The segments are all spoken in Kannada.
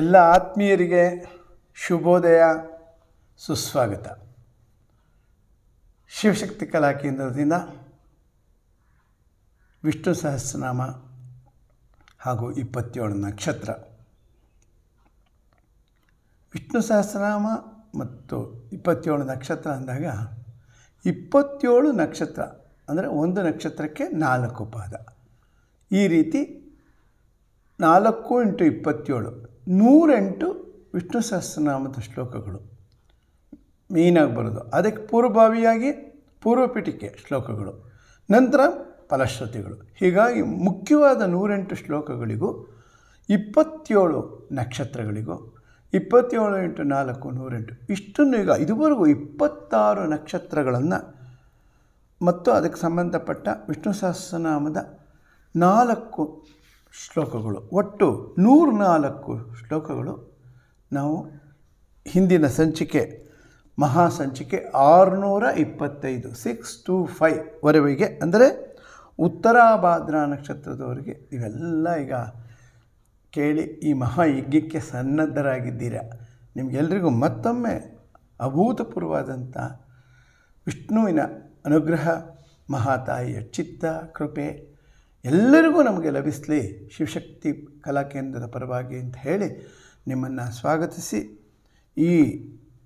ಎಲ್ಲ ಆತ್ಮೀಯರಿಗೆ ಶುಭೋದಯ ಸುಸ್ವಾಗತ ಶಿವಶಕ್ತಿ ಕಲಾ ಕೇಂದ್ರದಿಂದ ವಿಷ್ಣು ಸಹಸ್ರನಾಮ ಹಾಗೂ ಇಪ್ಪತ್ತೇಳು ನಕ್ಷತ್ರ ವಿಷ್ಣು ಸಹಸ್ರನಾಮ ಮತ್ತು ಇಪ್ಪತ್ತೇಳು ನಕ್ಷತ್ರ ಅಂದಾಗ ಇಪ್ಪತ್ತೇಳು ನಕ್ಷತ್ರ ಅಂದರೆ ಒಂದು ನಕ್ಷತ್ರಕ್ಕೆ ನಾಲ್ಕು ಪಾದ ಈ ರೀತಿ ನಾಲ್ಕು ಇಂಟು ಇಪ್ಪತ್ತೇಳು ನೂರೆಂಟು ವಿಷ್ಣು ಸಹಸ್ರನಾಮದ ಶ್ಲೋಕಗಳು ಮೇಯ್ನಾಗಿ ಬರೋದು ಅದಕ್ಕೆ ಪೂರ್ವಭಾವಿಯಾಗಿ ಪೂರ್ವಪೀಠಿಕೆ ಶ್ಲೋಕಗಳು ನಂತರ ಫಲಶ್ರುತಿಗಳು ಹೀಗಾಗಿ ಮುಖ್ಯವಾದ ನೂರೆಂಟು ಶ್ಲೋಕಗಳಿಗೂ ಇಪ್ಪತ್ತೇಳು ನಕ್ಷತ್ರಗಳಿಗೂ ಇಪ್ಪತ್ತೇಳು ಇಂಟು ನಾಲ್ಕು ನೂರೆಂಟು ಇಷ್ಟನ್ನು ಈಗ ಇದುವರೆಗೂ ಇಪ್ಪತ್ತಾರು ನಕ್ಷತ್ರಗಳನ್ನು ಮತ್ತು ಅದಕ್ಕೆ ಸಂಬಂಧಪಟ್ಟ ವಿಷ್ಣು ಸಹಸ್ರನಾಮದ ನಾಲ್ಕು ಶ್ಲೋಕಗಳು ಒಟ್ಟು ನೂರ್ನಾಲ್ಕು ಶ್ಲೋಕಗಳು ನಾವು ಹಿಂದಿನ ಸಂಚಿಕೆ ಮಹಾ ಸಂಚಿಕೆ ಆರುನೂರ ಇಪ್ಪತ್ತೈದು ಸಿಕ್ಸ್ ಟು ಫೈವ್ ವರೆವಿಗೆ ಅಂದರೆ ಉತ್ತರಾಭಾದ್ರಾ ನಕ್ಷತ್ರದವರಿಗೆ ಇವೆಲ್ಲ ಈಗ ಕೇಳಿ ಈ ಮಹಾಯಜ್ಞಕ್ಕೆ ಸನ್ನದ್ಧರಾಗಿದ್ದೀರಾ ನಿಮಗೆಲ್ರಿಗೂ ಮತ್ತೊಮ್ಮೆ ಅಭೂತಪೂರ್ವವಾದಂಥ ವಿಷ್ಣುವಿನ ಅನುಗ್ರಹ ಮಹಾತಾಯಿಯ ಚಿತ್ತ ಕೃಪೆ ಎಲ್ಲರಿಗೂ ನಮಗೆ ಲಭಿಸಲಿ ಶಿವಶಕ್ತಿ ಕಲಾಕೇಂದ್ರದ ಪರವಾಗಿ ಅಂತ ಹೇಳಿ ನಿಮ್ಮನ್ನು ಸ್ವಾಗತಿಸಿ ಈ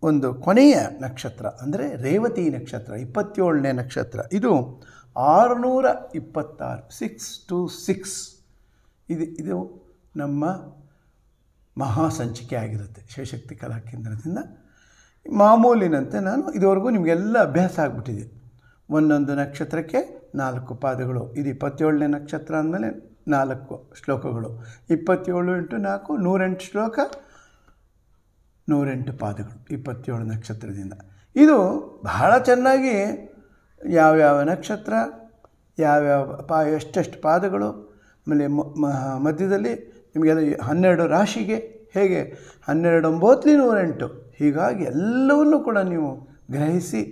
ಒಂದು ಕೊನೆಯ ನಕ್ಷತ್ರ ಅಂದರೆ ರೇವತಿ ನಕ್ಷತ್ರ ಇಪ್ಪತ್ತೇಳನೇ ನಕ್ಷತ್ರ ಇದು ಆರುನೂರ ಇಪ್ಪತ್ತಾರು ಸಿಕ್ಸ್ ಟು ಸಿಕ್ಸ್ ಇದು ಇದು ನಮ್ಮ ಮಹಾ ಸಂಚಿಕೆ ಆಗಿರುತ್ತೆ ಶಿವಶಕ್ತಿ ಕಲಾಕೇಂದ್ರದಿಂದ ಮಾಮೂಲಿನಂತೆ ನಾನು ಇದುವರೆಗೂ ನಿಮಗೆಲ್ಲ ಅಭ್ಯಾಸ ಆಗಿಬಿಟ್ಟಿದೆ ಒಂದೊಂದು ನಕ್ಷತ್ರಕ್ಕೆ ನಾಲ್ಕು ಪಾದಗಳು ಇದು ಇಪ್ಪತ್ತೇಳನೇ ನಕ್ಷತ್ರ ಅಂದಮೇಲೆ ನಾಲ್ಕು ಶ್ಲೋಕಗಳು ಇಪ್ಪತ್ತೇಳು ಇಂಟು ನಾಲ್ಕು ನೂರೆಂಟು ಶ್ಲೋಕ ನೂರೆಂಟು ಪಾದಗಳು ಇಪ್ಪತ್ತೇಳು ನಕ್ಷತ್ರದಿಂದ ಇದು ಬಹಳ ಚೆನ್ನಾಗಿ ಯಾವ್ಯಾವ ನಕ್ಷತ್ರ ಯಾವ್ಯಾವ ಪಾ ಎಷ್ಟೆಷ್ಟು ಪಾದಗಳು ಆಮೇಲೆ ಮಧ್ಯದಲ್ಲಿ ನಿಮಗೆಲ್ಲ ಹನ್ನೆರಡು ರಾಶಿಗೆ ಹೇಗೆ ಹನ್ನೆರಡು ಒಂಬತ್ತು ನೂರೆಂಟು ಹೀಗಾಗಿ ಎಲ್ಲವನ್ನು ಕೂಡ ನೀವು ಗ್ರಹಿಸಿ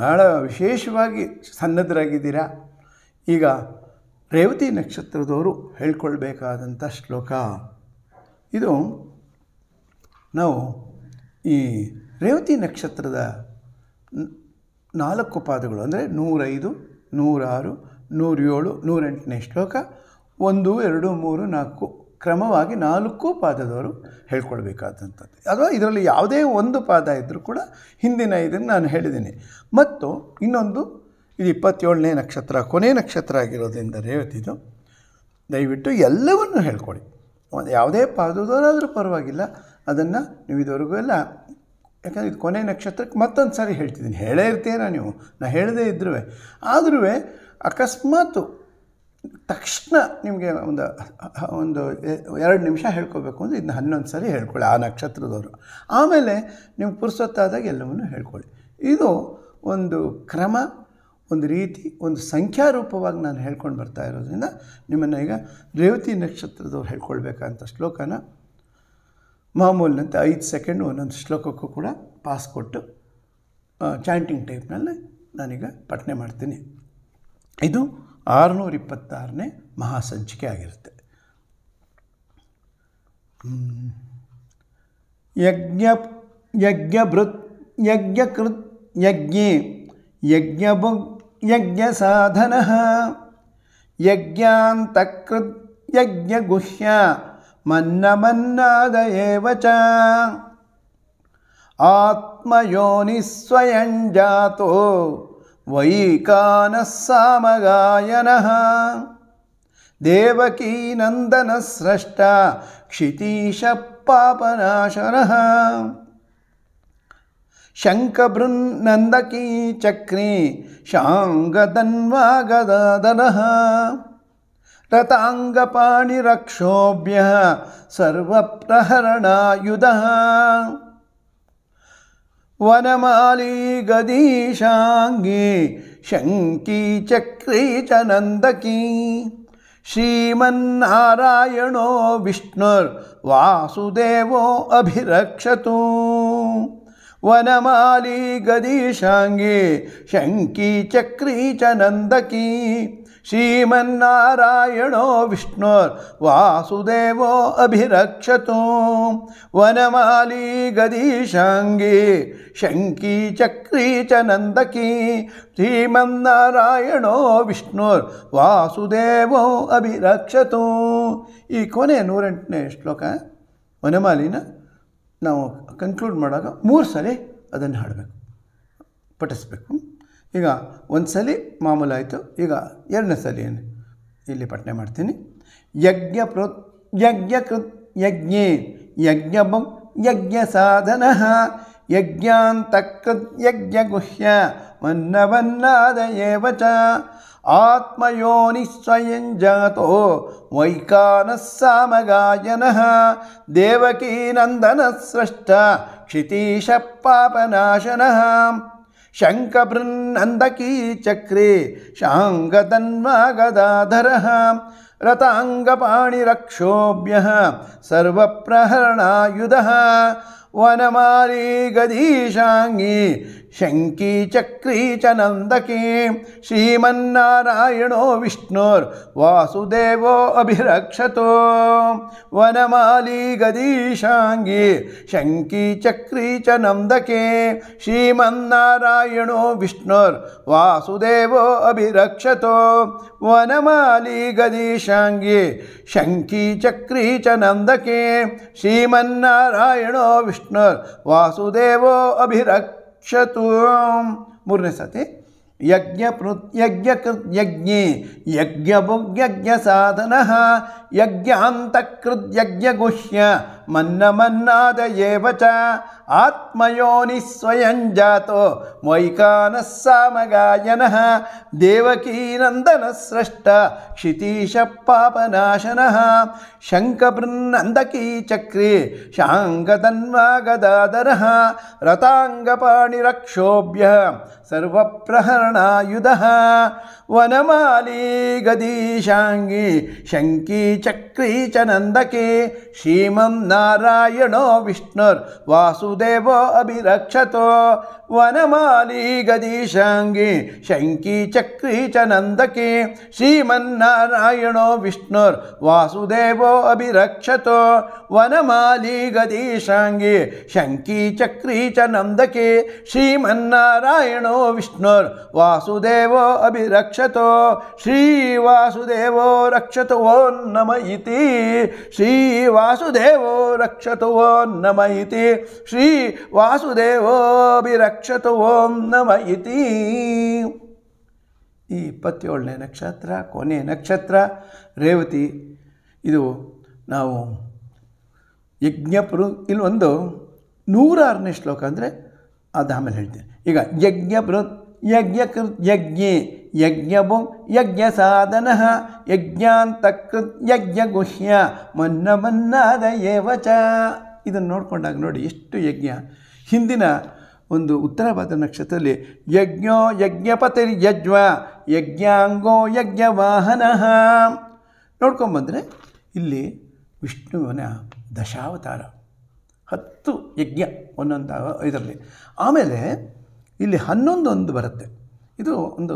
ಬಹಳ ವಿಶೇಷವಾಗಿ ಸನ್ನದ್ಧರಾಗಿದ್ದೀರಾ ಈಗ ರೇವತಿ ನಕ್ಷತ್ರದವರು ಹೇಳ್ಕೊಳ್ಬೇಕಾದಂಥ ಶ್ಲೋಕ ಇದು ನಾವು ಈ ರೇವತಿ ನಕ್ಷತ್ರದ ನಾಲ್ಕು ಪಾದಗಳು ಅಂದರೆ ನೂರೈದು ನೂರಾರು ನೂರೇಳು ನೂರೆಂಟನೇ ಶ್ಲೋಕ ಒಂದು ಎರಡು ಮೂರು ನಾಲ್ಕು ಕ್ರಮವಾಗಿ ನಾಲ್ಕು ಪಾದದವರು ಹೇಳ್ಕೊಳ್ಬೇಕಾದಂಥದ್ದು ಅಥವಾ ಇದರಲ್ಲಿ ಯಾವುದೇ ಒಂದು ಪಾದ ಇದ್ದರೂ ಕೂಡ ಹಿಂದಿನ ಇದನ್ನು ನಾನು ಹೇಳಿದ್ದೀನಿ ಮತ್ತು ಇನ್ನೊಂದು ಇದು ಇಪ್ಪತ್ತೇಳನೇ ನಕ್ಷತ್ರ ಕೊನೆ ನಕ್ಷತ್ರ ಆಗಿರೋದ್ರಿಂದ ರೇವತಿದು ದಯವಿಟ್ಟು ಎಲ್ಲವನ್ನು ಒಂದು ಯಾವುದೇ ಪಾದದವರಾದರೂ ಪರವಾಗಿಲ್ಲ ಅದನ್ನು ನೀವು ಇದುವರೆಗೂ ಎಲ್ಲ ಯಾಕಂದರೆ ಇದು ಕೊನೆ ನಕ್ಷತ್ರಕ್ಕೆ ಮತ್ತೊಂದು ಸಾರಿ ಹೇಳ್ತಿದ್ದೀನಿ ಹೇಳೇ ಇರ್ತೀರ ನೀವು ನಾನು ಹೇಳದೇ ಇದ್ರೂ ಆದರೂ ಅಕಸ್ಮಾತು ತಕ್ಷಣ ನಿಮಗೆ ಒಂದು ಒಂದು ಎರಡು ನಿಮಿಷ ಹೇಳ್ಕೊಬೇಕು ಅಂದರೆ ಇದನ್ನ ಹನ್ನೊಂದು ಸಾರಿ ಹೇಳ್ಕೊಳ್ಳಿ ಆ ನಕ್ಷತ್ರದವರು ಆಮೇಲೆ ನೀವು ಪುರುಸೊತ್ತಾದಾಗ ಎಲ್ಲವನ್ನು ಹೇಳ್ಕೊಳ್ಳಿ ಇದು ಒಂದು ಕ್ರಮ ಒಂದು ರೀತಿ ಒಂದು ಸಂಖ್ಯಾರೂಪವಾಗಿ ನಾನು ಹೇಳ್ಕೊಂಡು ಬರ್ತಾ ಇರೋದ್ರಿಂದ ನಿಮ್ಮನ್ನು ಈಗ ರೇವತಿ ನಕ್ಷತ್ರದವ್ರು ಹೇಳ್ಕೊಳ್ಬೇಕಂತ ಶ್ಲೋಕನ ಮಾಮೂಲಿನಂತೆ ಐದು ಸೆಕೆಂಡ್ ಒಂದೊಂದು ಶ್ಲೋಕಕ್ಕೂ ಕೂಡ ಪಾಸ್ ಕೊಟ್ಟು ಚಾಂಟಿಂಗ್ ಟೈಪ್ನಲ್ಲಿ ನಾನೀಗ ಪಠನೆ ಮಾಡ್ತೀನಿ ಇದು ಆರುನೂರಿಪ್ಪತ್ತಾರನೇ ಮಹಾಸಂಚಿಕೆ ಆಗಿರುತ್ತೆ ಯಜ್ಞ ಯಜ್ಞಭೃತ್ ಯಜ್ಞಕೃತ್ ಯಜ್ಞೆ ಯಜ್ಞಭು ಯಜ್ಞ ಸಾಧನ ಯಜ್ಞಾಂತಕೃತ್ ಯಜ್ಞಗುಹ್ಯ ಮನ್ನಮನ್ನಾದ ಚ ಆತ್ಮಯೋನಿ ಸ್ವಯಂ ಜಾತೋ वै कानः सामगायनः देवकीनन्दनस्रष्टा क्षितीशपापनाशरः शङ्खबृन्नन्दकीचक्रीशाङ्गदन्वागदः रताङ्गपाणिरक्षोभ्यः सर्वप्रहरणायुधः वनमाली गदीशांगी शंकी चक्री च नन्दकी विष्णु वासुदेव अभिरक्षतु वनमाली गदीशांगी शंकी चक्री च नंदकी ವಿಷ್ಣುರ್ ವಾಸುದೇವೋ अभिरक्षतु ವನಮಾಲಿ ಗದೀಶಾಂಗಿ ಶಂಕಿ ಚಕ್ರಿ ಚ ನಂದಕಿ ಶ್ರೀಮನ್ನಾರಾಯಣೋ ವಿಷ್ಣುರ್ ವಾಸುದೇವೋ ಅಭಿರಕ್ಷತು ಈ ಕೊನೆ ನೂರೆಂಟನೇ ಶ್ಲೋಕ ವನಮಾಲಿನ ನಾವು ಕನ್ಕ್ಲೂಡ್ ಮಾಡಾಗ ಮೂರು ಸಲ ಅದನ್ನು ಹಾಡಬೇಕು ಪಠಿಸ್ಬೇಕು सली मामूल एरने सली इले पटने यज्ञ प्रो यज्ञ यज्ञे यज्ञ यज्ञ साधन यज्ञातकृज्ञ गुह्य मन्नवन्नादेव आत्मयोनिस्वयं जातो वैकान सामगायन देवकी नंदन सृष्ट क्षितीश पापनाशन शङ्खबृन्नन्दकी चक्रे शाङ्गदन्वगदाधरः रताङ्गपाणिरक्षोभ्यः सर्वप्रहरणायुधः वनमारी गदीशाङ्गी शंकी चक्री च नन्दकी श्रीमन्नारायणो विष्णुर्वासुदेवोऽभिरक्षतो वनमाली गदीशाङ्गी शङ्की चक्री च नन्दके श्रीमन्नारायणो विष्णुर्वासुदेवोऽभिरक्षतो वनमाली गदीशाङ्गी शंकी चक्री च नन्दके श्रीमन्नारायणो विष्णुर्वासुदेवोऽभिरक्ष रक्षतु ಮೂರನೇ ಸತಿ ಯಜ್ಞ ಪೃ ಯಜ್ಞ ಯಜ್ಞೆ ಯಜ್ಞ ಯಜ್ಞ ಸಾಧನ ಯಜ್ಞಾಂತಕೃತ್ ಯಜ್ಞಗುಹ್ಯ एव च आत्मयो निःस्वयं जातो मैकानः सामगायनः देवकीनन्दनस्रष्ट क्षितीशपापनाशनः शङ्कबृन्नन्दकी चक्रे शाङ्गतन्वागदादरः रताङ्गपाणिरक्षोभ्य सर्वप्रहरणायुधः वनमाली गदीशाङ्गी शङ्कीचक्री च नन्दके श्रीमं नारायणो वासुदेव अभिरक्षतो वनमाली गदीशाङ्गी शंकी चक्री च श्रीमारायणो विष्णु वासुदेव अभिरक्षतो वनमाली गदीशाङ्गी शंकी चक्री च श्रीमारायणो विष्णु वासुदेव अभिरक्षतो श्रीवासुदेवो रक्षतो नम इति श्रीवासुदेवो ರಕ್ಷತು ಶ್ರೀ ವಾಸುದೇವೋಭಿರಕ್ಷತು ನಮ ಈ ಇಪ್ಪತ್ತೇಳನೇ ನಕ್ಷತ್ರ ಕೊನೆಯ ನಕ್ಷತ್ರ ರೇವತಿ ಇದು ನಾವು ಯಜ್ಞಪುರು ಇಲ್ಲೊಂದು ನೂರಾರನೇ ಶ್ಲೋಕ ಅಂದರೆ ಆಮೇಲೆ ಹೇಳ್ತೀನಿ ಈಗ ಯಜ್ಞ ಬೃಹತ್ ಯಜ್ಞಕೃತ್ ಯಜ್ಞೆ ಯಜ್ಞವು ಯಜ್ಞ ಸಾಧನ ಯಜ್ಞಾಂತಕೃತ್ ಯಜ್ಞ ಗುಹ್ಯ ಮನ್ನ ಮನ್ನಾದ ಏವಚ ಇದನ್ನು ನೋಡಿಕೊಂಡಾಗ ನೋಡಿ ಎಷ್ಟು ಯಜ್ಞ ಹಿಂದಿನ ಒಂದು ಉತ್ತರ ನಕ್ಷತ್ರದಲ್ಲಿ ಯಜ್ಞೋ ಯಜ್ಞಪತಿರ್ ಯಜ್ವ ಯಜ್ಞಾಂಗೋ ಯಜ್ಞ ವಾಹನ ನೋಡ್ಕೊಂಬಂದರೆ ಇಲ್ಲಿ ವಿಷ್ಣುವಿನ ದಶಾವತಾರ ಹತ್ತು ಯಜ್ಞ ಒಂದೊಂದು ಇದರಲ್ಲಿ ಆಮೇಲೆ ಇಲ್ಲಿ ಒಂದು ಬರುತ್ತೆ ಇದು ಒಂದು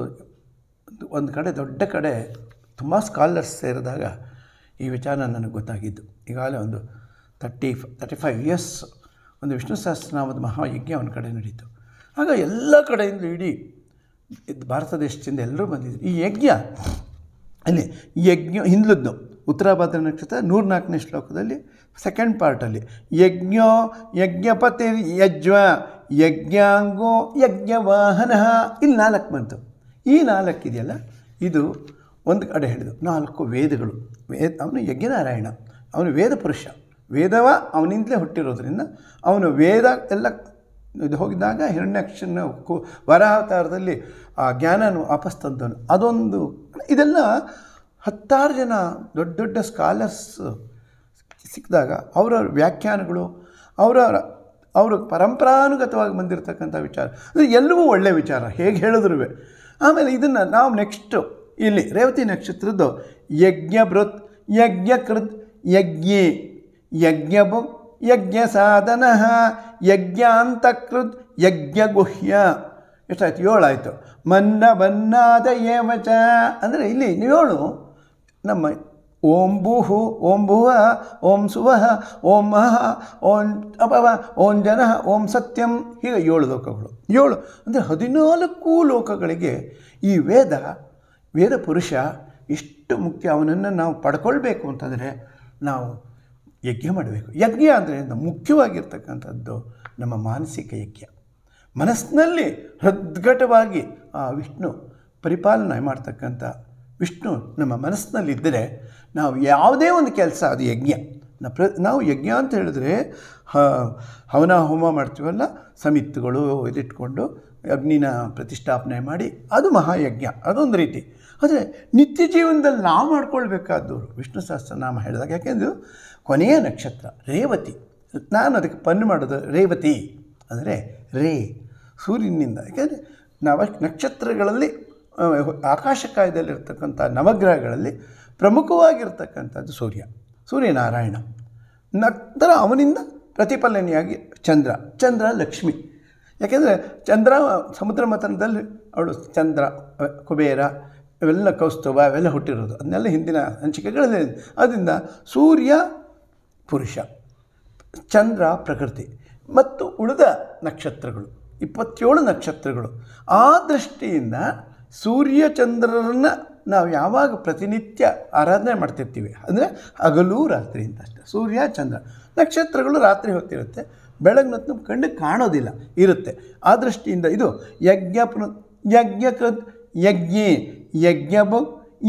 ಒಂದು ಕಡೆ ದೊಡ್ಡ ಕಡೆ ತುಂಬ ಸ್ಕಾಲರ್ಸ್ ಸೇರಿದಾಗ ಈ ವಿಚಾರ ನನಗೆ ಗೊತ್ತಾಗಿದ್ದು ಈಗಾಗಲೇ ಒಂದು ತರ್ಟಿ ತರ್ಟಿ ಫೈವ್ ಇಯರ್ಸ್ ಒಂದು ವಿಷ್ಣು ಸಹಸ್ರನಾಮದ ಮಹಾಯಜ್ಞ ಒಂದು ಕಡೆ ನಡೀತು ಆಗ ಎಲ್ಲ ಕಡೆಯಿಂದ ಇಡೀ ಭಾರತ ದೇಶದಿಂದ ಎಲ್ಲರೂ ಬಂದಿದ್ದರು ಈ ಯಜ್ಞ ಅಲ್ಲಿ ಯಜ್ಞ ಹಿಂದ್ಲದ್ದು ಉತ್ತರಾಭದ್ರ ನಕ್ಷತ್ರ ನೂರ್ನಾಲ್ಕನೇ ಶ್ಲೋಕದಲ್ಲಿ ಸೆಕೆಂಡ್ ಪಾರ್ಟಲ್ಲಿ ಯಜ್ಞೋ ಯಜ್ಞಪತಿ ಯಜ್ವ ಯಜ್ಞಾಂಗೋ ಯಜ್ಞವಾಹನ ಇಲ್ಲಿ ನಾಲ್ಕು ಬಂತು ಈ ನಾಲ್ಕು ಇದೆಯಲ್ಲ ಇದು ಒಂದು ಕಡೆ ಹಿಡಿದು ನಾಲ್ಕು ವೇದಗಳು ವೇದ ಅವನು ಯಜ್ಞನಾರಾಯಣ ಅವನು ವೇದ ಪುರುಷ ವೇದವ ಅವನಿಂದಲೇ ಹುಟ್ಟಿರೋದ್ರಿಂದ ಅವನು ವೇದ ಎಲ್ಲ ಇದು ಹೋಗಿದಾಗ ಹಿರಣ್ಯಕ್ಷನ ಕು ವರಾವತಾರದಲ್ಲಿ ಆ ಜ್ಞಾನನು ವಾಪಸ್ ತಂದನು ಅದೊಂದು ಇದೆಲ್ಲ ಹತ್ತಾರು ಜನ ದೊಡ್ಡ ದೊಡ್ಡ ಸ್ಕಾಲರ್ಸ್ ಸಿಕ್ಕಿದಾಗ ಅವರ ವ್ಯಾಖ್ಯಾನಗಳು ಅವರ ಅವರು ಪರಂಪರಾನುಗತವಾಗಿ ಬಂದಿರತಕ್ಕಂಥ ವಿಚಾರ ಅಂದರೆ ಎಲ್ಲವೂ ಒಳ್ಳೆಯ ವಿಚಾರ ಹೇಗೆ ಹೇಳಿದ್ರು ಆಮೇಲೆ ಇದನ್ನು ನಾವು ನೆಕ್ಸ್ಟು ಇಲ್ಲಿ ರೇವತಿ ನಕ್ಷತ್ರದ್ದು ಯಜ್ಞಭೃತ್ ಯಜ್ಞಕೃತ್ ಯಜ್ಞ ಯಜ್ಞಭು ಯಜ್ಞ ಸಾಧನ ಯಜ್ಞ ಅಂತಕೃತ್ ಯಜ್ಞ ಗುಹ್ಯ ಎಷ್ಟಾಯ್ತು ಏಳಾಯಿತು ಮನ್ನ ಬನ್ನಾದ ಏವಚ ಅಂದರೆ ಇಲ್ಲಿ ಏಳು ನಮ್ಮ ಓಂ ಭೂಹು ಓಂ ಭುವ ಓಂ ಸುವ ಓಂ ಮಹ ಓಂ ಅಪವ ಓಂ ಜನ ಓಂ ಸತ್ಯಂ ಹೀಗೆ ಏಳು ಲೋಕಗಳು ಏಳು ಅಂದರೆ ಹದಿನಾಲ್ಕು ಲೋಕಗಳಿಗೆ ಈ ವೇದ ವೇದ ಪುರುಷ ಎಷ್ಟು ಮುಖ್ಯ ಅವನನ್ನು ನಾವು ಪಡ್ಕೊಳ್ಬೇಕು ಅಂತಂದರೆ ನಾವು ಯಜ್ಞ ಮಾಡಬೇಕು ಯಜ್ಞ ಅಂದರೆ ಮುಖ್ಯವಾಗಿರ್ತಕ್ಕಂಥದ್ದು ನಮ್ಮ ಮಾನಸಿಕ ಯಜ್ಞ ಮನಸ್ಸಿನಲ್ಲಿ ಹೃದ್ಗಟವಾಗಿ ಆ ವಿಷ್ಣು ಪರಿಪಾಲನೆ ಮಾಡ್ತಕ್ಕಂಥ ವಿಷ್ಣು ನಮ್ಮ ಮನಸ್ಸಿನಲ್ಲಿದ್ದರೆ ನಾವು ಯಾವುದೇ ಒಂದು ಕೆಲಸ ಅದು ಯಜ್ಞ ಪ್ರ ನಾವು ಯಜ್ಞ ಅಂತ ಹೇಳಿದ್ರೆ ಹವನ ಹೋಮ ಮಾಡ್ತೀವಲ್ಲ ಸಮಿತ್ತುಗಳು ಇದಿಟ್ಕೊಂಡು ಅಗ್ನಿನ ಪ್ರತಿಷ್ಠಾಪನೆ ಮಾಡಿ ಅದು ಮಹಾಯಜ್ಞ ಅದೊಂದು ರೀತಿ ಆದರೆ ನಿತ್ಯ ಜೀವನದಲ್ಲಿ ನಾವು ಮಾಡ್ಕೊಳ್ಬೇಕಾದ್ದು ವಿಷ್ಣು ಸಹಸ್ರನಾಮ ಹೇಳಿದಾಗ ಯಾಕೆಂದು ಕೊನೆಯ ನಕ್ಷತ್ರ ರೇವತಿ ನಾನು ಅದಕ್ಕೆ ಪನ್ ಮಾಡೋದು ರೇವತಿ ಅಂದರೆ ರೇ ಸೂರ್ಯನಿಂದ ಯಾಕೆಂದರೆ ನಾವು ನಕ್ಷತ್ರಗಳಲ್ಲಿ ಆಕಾಶ ಕಾಯ್ದಲ್ಲಿರ್ತಕ್ಕಂಥ ನವಗ್ರಹಗಳಲ್ಲಿ ಪ್ರಮುಖವಾಗಿರ್ತಕ್ಕಂಥದ್ದು ಸೂರ್ಯ ಸೂರ್ಯನಾರಾಯಣ ನಂತರ ಅವನಿಂದ ಪ್ರತಿಫಲನೆಯಾಗಿ ಚಂದ್ರ ಚಂದ್ರ ಲಕ್ಷ್ಮಿ ಯಾಕೆಂದರೆ ಚಂದ್ರ ಸಮುದ್ರ ಮತನದಲ್ಲಿ ಅವಳು ಚಂದ್ರ ಕುಬೇರ ಇವೆಲ್ಲ ಕೌಸ್ತುವ ಅವೆಲ್ಲ ಹುಟ್ಟಿರೋದು ಅದನ್ನೆಲ್ಲ ಹಿಂದಿನ ಹಂಚಿಕೆಗಳಲ್ಲಿ ಅದರಿಂದ ಸೂರ್ಯ ಪುರುಷ ಚಂದ್ರ ಪ್ರಕೃತಿ ಮತ್ತು ಉಳಿದ ನಕ್ಷತ್ರಗಳು ಇಪ್ಪತ್ತೇಳು ನಕ್ಷತ್ರಗಳು ಆ ದೃಷ್ಟಿಯಿಂದ ಸೂರ್ಯ ಸೂರ್ಯಚಂದ್ರರನ್ನ ನಾವು ಯಾವಾಗ ಪ್ರತಿನಿತ್ಯ ಆರಾಧನೆ ಮಾಡ್ತಿರ್ತೀವಿ ಅಂದರೆ ಹಗಲು ರಾತ್ರಿ ಅಂತ ಅಷ್ಟೆ ಸೂರ್ಯ ಚಂದ್ರ ನಕ್ಷತ್ರಗಳು ರಾತ್ರಿ ಹೊತ್ತಿರುತ್ತೆ ಹೊತ್ತು ಕಂಡು ಕಾಣೋದಿಲ್ಲ ಇರುತ್ತೆ ಆ ದೃಷ್ಟಿಯಿಂದ ಇದು ಯಜ್ಞ ಯಜ್ಞಕೃತ್ ಯಜ್ಞೆ ಯಜ್ಞ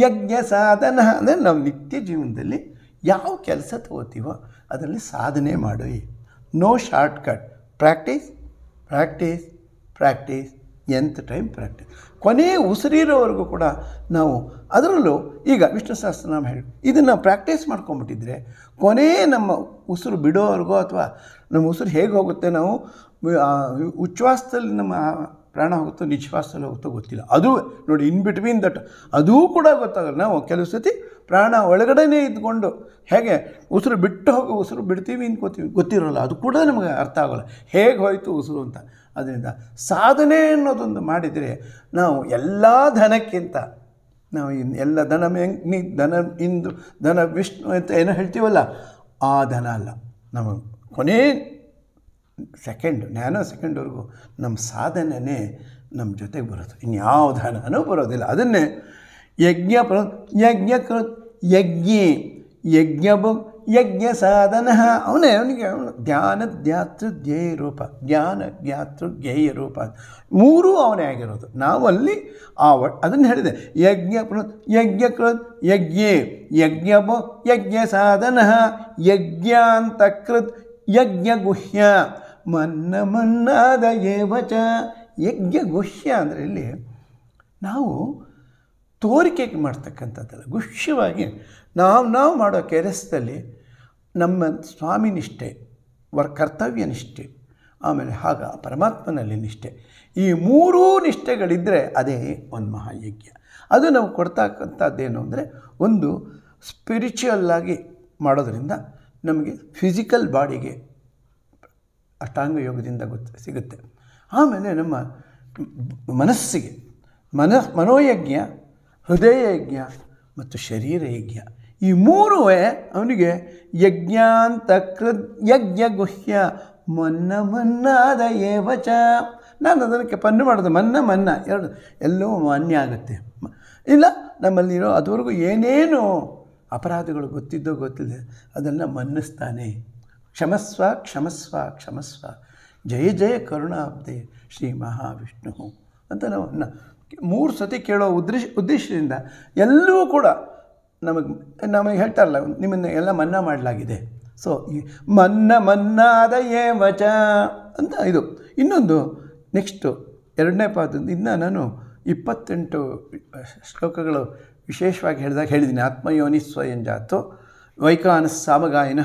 ಯಜ್ಞ ಸಾಧನ ಅಂದರೆ ನಾವು ನಿತ್ಯ ಜೀವನದಲ್ಲಿ ಯಾವ ಕೆಲಸ ತಗೋತೀವೋ ಅದರಲ್ಲಿ ಸಾಧನೆ ಮಾಡಿ no shortcut practice practice practice ಎಂತ ಟೈಮ್ ಪ್ರಾಕ್ಟೀಸ್ ಕೊನೆ ಉಸಿರಿರೋವರೆಗೂ ಕೂಡ ನಾವು ಅದರಲ್ಲೂ ಈಗ ವಿಷ್ಣು ನಾಮ ಹೇಳಿ ಇದನ್ನು ಪ್ರಾಕ್ಟೀಸ್ ಮಾಡ್ಕೊಂಬಿಟ್ಟಿದ್ರೆ ಕೊನೆ ನಮ್ಮ ಉಸಿರು ಬಿಡೋವರೆಗೂ ಅಥವಾ ನಮ್ಮ ಉಸಿರು ಹೇಗೆ ಹೋಗುತ್ತೆ ನಾವು ಉಚ್ಛ್ವಾಸದಲ್ಲಿ ನಮ್ಮ ಪ್ರಾಣ ಹೋಗುತ್ತೋ ನಿಶ್ವಾಸದಲ್ಲಿ ಹೋಗುತ್ತೋ ಗೊತ್ತಿಲ್ಲ ಅದು ನೋಡಿ ಇನ್ ಬಿಟ್ವೀನ್ ದಟ್ ಅದೂ ಕೂಡ ಗೊತ್ತಾಗಲ್ಲ ನಾವು ಕೆಲವು ಸತಿ ಪ್ರಾಣ ಒಳಗಡೆ ಇದ್ಕೊಂಡು ಹೇಗೆ ಉಸಿರು ಬಿಟ್ಟು ಹೋಗಿ ಉಸಿರು ಬಿಡ್ತೀವಿ ಅಂದ್ಕೋತೀವಿ ಗೊತ್ತಿರೋಲ್ಲ ಅದು ಕೂಡ ನಮಗೆ ಅರ್ಥ ಆಗೋಲ್ಲ ಹೇಗೆ ಹೋಯಿತು ಉಸಿರು ಅಂತ ಅದರಿಂದ ಸಾಧನೆ ಅನ್ನೋದೊಂದು ಮಾಡಿದರೆ ನಾವು ಎಲ್ಲ ಧನಕ್ಕಿಂತ ನಾವು ಇನ್ನು ಎಲ್ಲ ದನ ಮೆಂಗ್ನಿ ದನ ಇಂದು ಧನ ವಿಷ್ಣು ಅಂತ ಏನೋ ಹೇಳ್ತೀವಲ್ಲ ಆ ಧನ ಅಲ್ಲ ನಮ್ಮ ಕೊನೆ ಸೆಕೆಂಡ್ ನ್ಯಾನೋ ಸೆಕೆಂಡ್ವರೆಗೂ ನಮ್ಮ ಸಾಧನೆಯೇ ನಮ್ಮ ಜೊತೆಗೆ ಬರೋದು ಇನ್ಯಾವ ಧನನೂ ಬರೋದಿಲ್ಲ ಅದನ್ನೇ ಯಜ್ಞ ಪ್ರ ಯಜ್ಞ ಕೃತ್ ಯಜ್ಞೆ ಯಜ್ಞ ಯಜ್ಞ ಸಾಧನ ಅವನೇ ಅವನಿಗೆ ಅವನು ಧ್ಯಾನ ಧ್ಯಾತೃ ಧ್ಯೇಯ ರೂಪ ಜ್ಞಾನ ಧ್ಯಾತೃ ಧ್ಯೇಯ ರೂಪ ಮೂರೂ ಅವನೇ ಆಗಿರೋದು ನಾವು ಅಲ್ಲಿ ಆ ಅದನ್ನು ಹೇಳಿದೆ ಯಜ್ಞ ಕೃತ್ ಯಜ್ಞ ಯಜ್ಞೆ ಯಜ್ಞ ಯಜ್ಞ ಸಾಧನ ಯಜ್ಞ ಕೃತ್ ಯಜ್ಞ ಗುಹ್ಯ ಮನ್ನ ಮನ್ನಾದ ಯಜ್ಞ ಗುಹ್ಯ ಅಂದರೆ ಇಲ್ಲಿ ನಾವು ತೋರಿಕೆಗೆ ಮಾಡ್ತಕ್ಕಂಥದ್ದಲ್ಲ ಗುಹ್ಯವಾಗಿ ನಾವು ನಾವು ಮಾಡೋ ಕೆಲಸದಲ್ಲಿ ನಮ್ಮ ಸ್ವಾಮಿ ನಿಷ್ಠೆ ವರ್ ಕರ್ತವ್ಯ ನಿಷ್ಠೆ ಆಮೇಲೆ ಆಗ ಪರಮಾತ್ಮನಲ್ಲಿ ನಿಷ್ಠೆ ಈ ಮೂರೂ ನಿಷ್ಠೆಗಳಿದ್ದರೆ ಅದೇ ಒಂದು ಮಹಾಯಜ್ಞ ಅದು ನಾವು ಕೊಡ್ತಕ್ಕಂಥದ್ದೇನು ಅಂದರೆ ಒಂದು ಸ್ಪಿರಿಚುವಲ್ಲಾಗಿ ಮಾಡೋದರಿಂದ ನಮಗೆ ಫಿಸಿಕಲ್ ಬಾಡಿಗೆ ಅಷ್ಟಾಂಗ ಯೋಗದಿಂದ ಗೊತ್ತು ಸಿಗುತ್ತೆ ಆಮೇಲೆ ನಮ್ಮ ಮನಸ್ಸಿಗೆ ಮನ ಮನೋಯಜ್ಞ ಹೃದಯ ಯಜ್ಞ ಮತ್ತು ಶರೀರ ಯಜ್ಞ ಈ ಮೂರುವೇ ಅವನಿಗೆ ಯಜ್ಞ ಯಜ್ಞ ಗುಹ್ಯ ಮೊನ್ನ ಮನ್ನಾದ ಏವಚ ನಾನು ಅದಕ್ಕೆ ಪನ್ನು ಮಾಡೋದು ಮನ್ನ ಮನ್ನ ಎರಡು ಎಲ್ಲವೂ ಮಾನ್ಯ ಆಗುತ್ತೆ ಇಲ್ಲ ನಮ್ಮಲ್ಲಿರೋ ಅದುವರೆಗೂ ಏನೇನು ಅಪರಾಧಗಳು ಗೊತ್ತಿದ್ದೋ ಗೊತ್ತಿದೆ ಅದನ್ನು ಮನ್ನಿಸ್ತಾನೆ ಕ್ಷಮಸ್ವ ಕ್ಷಮಸ್ವ ಕ್ಷಮಸ್ವ ಜಯ ಜಯ ಕರುಣಾಬ್ದೆ ಶ್ರೀ ಮಹಾವಿಷ್ಣು ಅಂತ ನಾವು ಮೂರು ಸತಿ ಕೇಳೋ ಉದ್ದೇಶ ಉದ್ದೇಶದಿಂದ ಎಲ್ಲೂ ಕೂಡ ನಮಗೆ ನಮಗೆ ಹೇಳ್ತಾರಲ್ಲ ನಿಮ್ಮನ್ನು ಎಲ್ಲ ಮನ್ನಾ ಮಾಡಲಾಗಿದೆ ಸೊ ಮನ್ನ ಮನ್ನಾದ ಏ ವಚ ಅಂತ ಇದು ಇನ್ನೊಂದು ನೆಕ್ಸ್ಟು ಎರಡನೇ ಪಾದದಿಂದ ಇನ್ನು ನಾನು ಇಪ್ಪತ್ತೆಂಟು ಶ್ಲೋಕಗಳು ವಿಶೇಷವಾಗಿ ಹೇಳಿದಾಗ ಹೇಳಿದ್ದೀನಿ ಆತ್ಮಯೋನಿ ಸ್ವಯಂಜಾತು ವೈಕಾನಸ್ ಸಾಮಗಾಯನ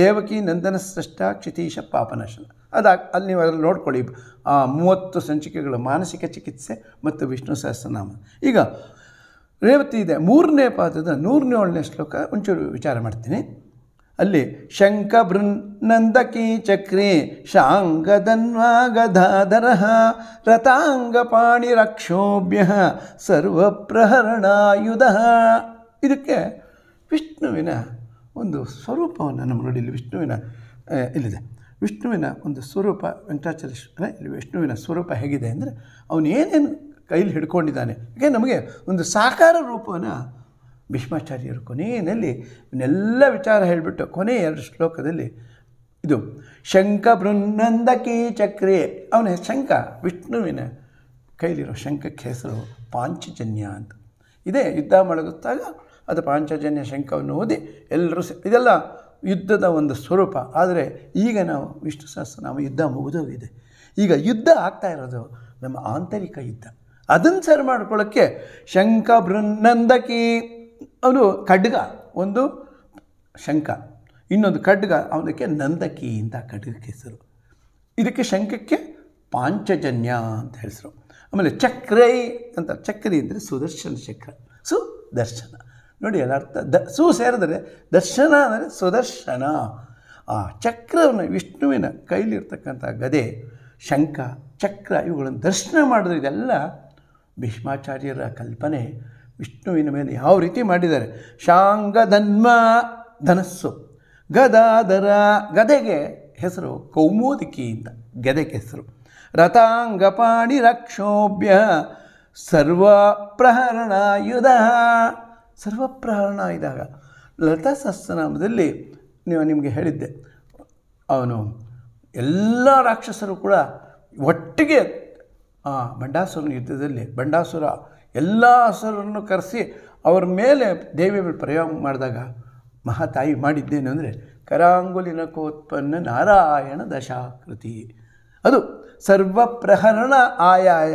ದೇವಕಿ ನಂದನ ಸೃಷ್ಟ ಕ್ಷಿತೀಶ ಪಾಪನಶನ ಅದ ಅಲ್ಲಿ ನೀವು ಅದರಲ್ಲಿ ನೋಡ್ಕೊಳ್ಳಿ ಆ ಮೂವತ್ತು ಸಂಚಿಕೆಗಳು ಮಾನಸಿಕ ಚಿಕಿತ್ಸೆ ಮತ್ತು ವಿಷ್ಣು ಸಹಸ್ರನಾಮ ಈಗ ರೇವತಿ ಇದೆ ಮೂರನೇ ಪಾದದ ನೂರನೇಳನೇ ಶ್ಲೋಕ ಒಂಚೂರು ವಿಚಾರ ಮಾಡ್ತೀನಿ ಅಲ್ಲಿ ಶಂಕ ಬೃನ್ ನಂದಕಿ ಚಕ್ರಿ ಶಾಂಗಧನ್ವಾಗಧಾಧರ ಪಾಣಿ ರಕ್ಷೋಭ್ಯ ಪ್ರಹರಣಾಯುಧ ಇದಕ್ಕೆ ವಿಷ್ಣುವಿನ ಒಂದು ಸ್ವರೂಪವನ್ನು ನಮ್ಮ ಇಲ್ಲಿ ವಿಷ್ಣುವಿನ ಇಲ್ಲಿದೆ ವಿಷ್ಣುವಿನ ಒಂದು ಸ್ವರೂಪ ವೆಂಕಟಾಚಲ ಇಲ್ಲಿ ವಿಷ್ಣುವಿನ ಸ್ವರೂಪ ಹೇಗಿದೆ ಅಂದರೆ ಅವನು ಏನೇನು ಕೈಲಿ ಹಿಡ್ಕೊಂಡಿದ್ದಾನೆ ಯಾಕೆ ನಮಗೆ ಒಂದು ಸಾಕಾರ ರೂಪವನ್ನು ಭೀಷ್ಮಾಚಾರ್ಯರು ಕೊನೆಯಲ್ಲಿ ಇವನ್ನೆಲ್ಲ ವಿಚಾರ ಹೇಳಿಬಿಟ್ಟು ಕೊನೆಯ ಎರಡು ಶ್ಲೋಕದಲ್ಲಿ ಇದು ಶಂಖ ಕೀ ಚಕ್ರೆ ಅವನ ಶಂಖ ವಿಷ್ಣುವಿನ ಕೈಲಿರೋ ಶಂಖಕ್ಕೆ ಹೆಸರು ಪಾಂಚಜನ್ಯ ಅಂತ ಇದೇ ಯುದ್ಧ ಮಳಗುತ್ತಾಗ ಅದು ಪಾಂಚಜನ್ಯ ಶಂಖವನ್ನು ಓದಿ ಎಲ್ಲರೂ ಇದೆಲ್ಲ ಯುದ್ಧದ ಒಂದು ಸ್ವರೂಪ ಆದರೆ ಈಗ ನಾವು ವಿಷ್ಣು ನಾವು ಯುದ್ಧ ಮುಗಿದೋಗಿದೆ ಈಗ ಯುದ್ಧ ಆಗ್ತಾ ಇರೋದು ನಮ್ಮ ಆಂತರಿಕ ಯುದ್ಧ ಅದನ್ನು ಸರಿ ಮಾಡ್ಕೊಳ್ಳೋಕ್ಕೆ ಶಂಖ ಬೃನ್ನಂದಕಿ ಅವನು ಖಡ್ಗ ಒಂದು ಶಂಖ ಇನ್ನೊಂದು ಖಡ್ಗ ಅವನಕ್ಕೆ ನಂದಕಿ ಅಂತ ಖಡ್ಗಕ್ಕೆ ಹೆಸರು ಇದಕ್ಕೆ ಶಂಖಕ್ಕೆ ಪಾಂಚಜನ್ಯ ಅಂತ ಹೆಸರು ಆಮೇಲೆ ಚಕ್ರೈ ಅಂತ ಚಕ್ರಿ ಅಂದರೆ ಸುದರ್ಶನ ಚಕ್ರ ಸುದರ್ಶನ ನೋಡಿ ಅದರ ಅರ್ಥ ದ ಸು ಸೇರಿದರೆ ದರ್ಶನ ಅಂದರೆ ಸುದರ್ಶನ ಆ ಚಕ್ರವನ್ನು ವಿಷ್ಣುವಿನ ಕೈಲಿರ್ತಕ್ಕಂಥ ಗದೆ ಶಂಖ ಚಕ್ರ ಇವುಗಳನ್ನು ದರ್ಶನ ಮಾಡಿದ್ರೆ ಇದೆಲ್ಲ ಭೀಷ್ಮಾಚಾರ್ಯರ ಕಲ್ಪನೆ ವಿಷ್ಣುವಿನ ಮೇಲೆ ಯಾವ ರೀತಿ ಮಾಡಿದ್ದಾರೆ ಶಾಂಗಧನ್ಮ ಧನಸ್ಸು ಗದಾದರ ಗದೆಗೆ ಹೆಸರು ಕೌಮೋದಿಕಿಯಿಂದ ಅಂತ ಗದೆಗೆ ಹೆಸರು ರಥಾಂಗಪಾಣಿ ರಕ್ಷೋಭ್ಯ ಸರ್ವ ಪ್ರಹರಣಾಯುಧ ಸರ್ವಪ್ರಹರಣ ಇದ್ದಾಗ ಲತಾ ಸಹಸ್ರನಾಮದಲ್ಲಿ ನೀವು ನಿಮಗೆ ಹೇಳಿದ್ದೆ ಅವನು ಎಲ್ಲ ರಾಕ್ಷಸರು ಕೂಡ ಒಟ್ಟಿಗೆ ಬಂಡಾಸುರನ ಯುದ್ಧದಲ್ಲಿ ಬಂಡಾಸುರ ಎಲ್ಲ ಹಸುರನ್ನು ಕರೆಸಿ ಅವರ ಮೇಲೆ ದೇವಿ ಪ್ರಯೋಗ ಮಾಡಿದಾಗ ಮಹಾತಾಯಿ ಮಾಡಿದ್ದೇನು ಅಂದರೆ ಕರಾಂಗುಲಿನ ಕೋತ್ಪನ್ನ ನಾರಾಯಣ ದಶಾಕೃತಿ ಅದು ಸರ್ವಪ್ರಹರಣ ಆಯಾಯ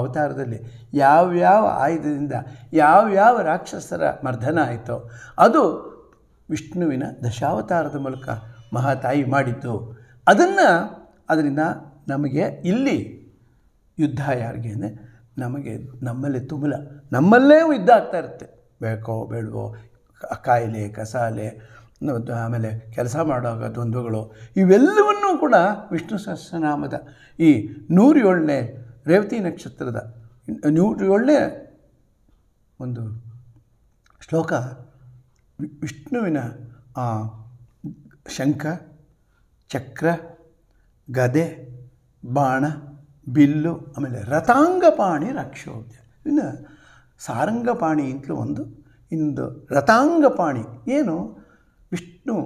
ಅವತಾರದಲ್ಲಿ ಯಾವ್ಯಾವ ಆಯುಧದಿಂದ ಯಾವ್ಯಾವ ರಾಕ್ಷಸರ ಮರ್ಧನ ಆಯಿತೋ ಅದು ವಿಷ್ಣುವಿನ ದಶಾವತಾರದ ಮೂಲಕ ಮಹಾತಾಯಿ ಮಾಡಿದ್ದು ಅದನ್ನು ಅದರಿಂದ ನಮಗೆ ಇಲ್ಲಿ ಯುದ್ಧ ಯಾರಿಗೆ ಅಂದರೆ ನಮಗೆ ನಮ್ಮಲ್ಲೇ ತುಮಲ ನಮ್ಮಲ್ಲೇ ಯುದ್ಧ ಆಗ್ತಾ ಇರುತ್ತೆ ಬೇಕೋ ಬೇಡವೋ ಕಾಯಿಲೆ ಕಸಾಲೆ ಆಮೇಲೆ ಕೆಲಸ ಮಾಡುವಾಗ ದ್ವಂದ್ವಗಳು ಇವೆಲ್ಲವನ್ನೂ ಕೂಡ ವಿಷ್ಣು ಸಹಸ್ರನಾಮದ ಈ ನೂರೇಳನೇ ರೇವತಿ ನಕ್ಷತ್ರದ ನೀವು ಒಳ್ಳೆಯ ಒಂದು ಶ್ಲೋಕ ವಿಷ್ಣುವಿನ ಆ ಶಂಖ ಚಕ್ರ ಗದೆ ಬಾಣ ಬಿಲ್ಲು ಆಮೇಲೆ ರಥಾಂಗಪಾಣಿ ರಕ್ಷೋದ್ಯ ಇನ್ನು ಸಾರಂಗಪಾಣಿ ಅಂತಲೂ ಒಂದು ಇಂದು ರಥಾಂಗಪಾಣಿ ಏನು ವಿಷ್ಣು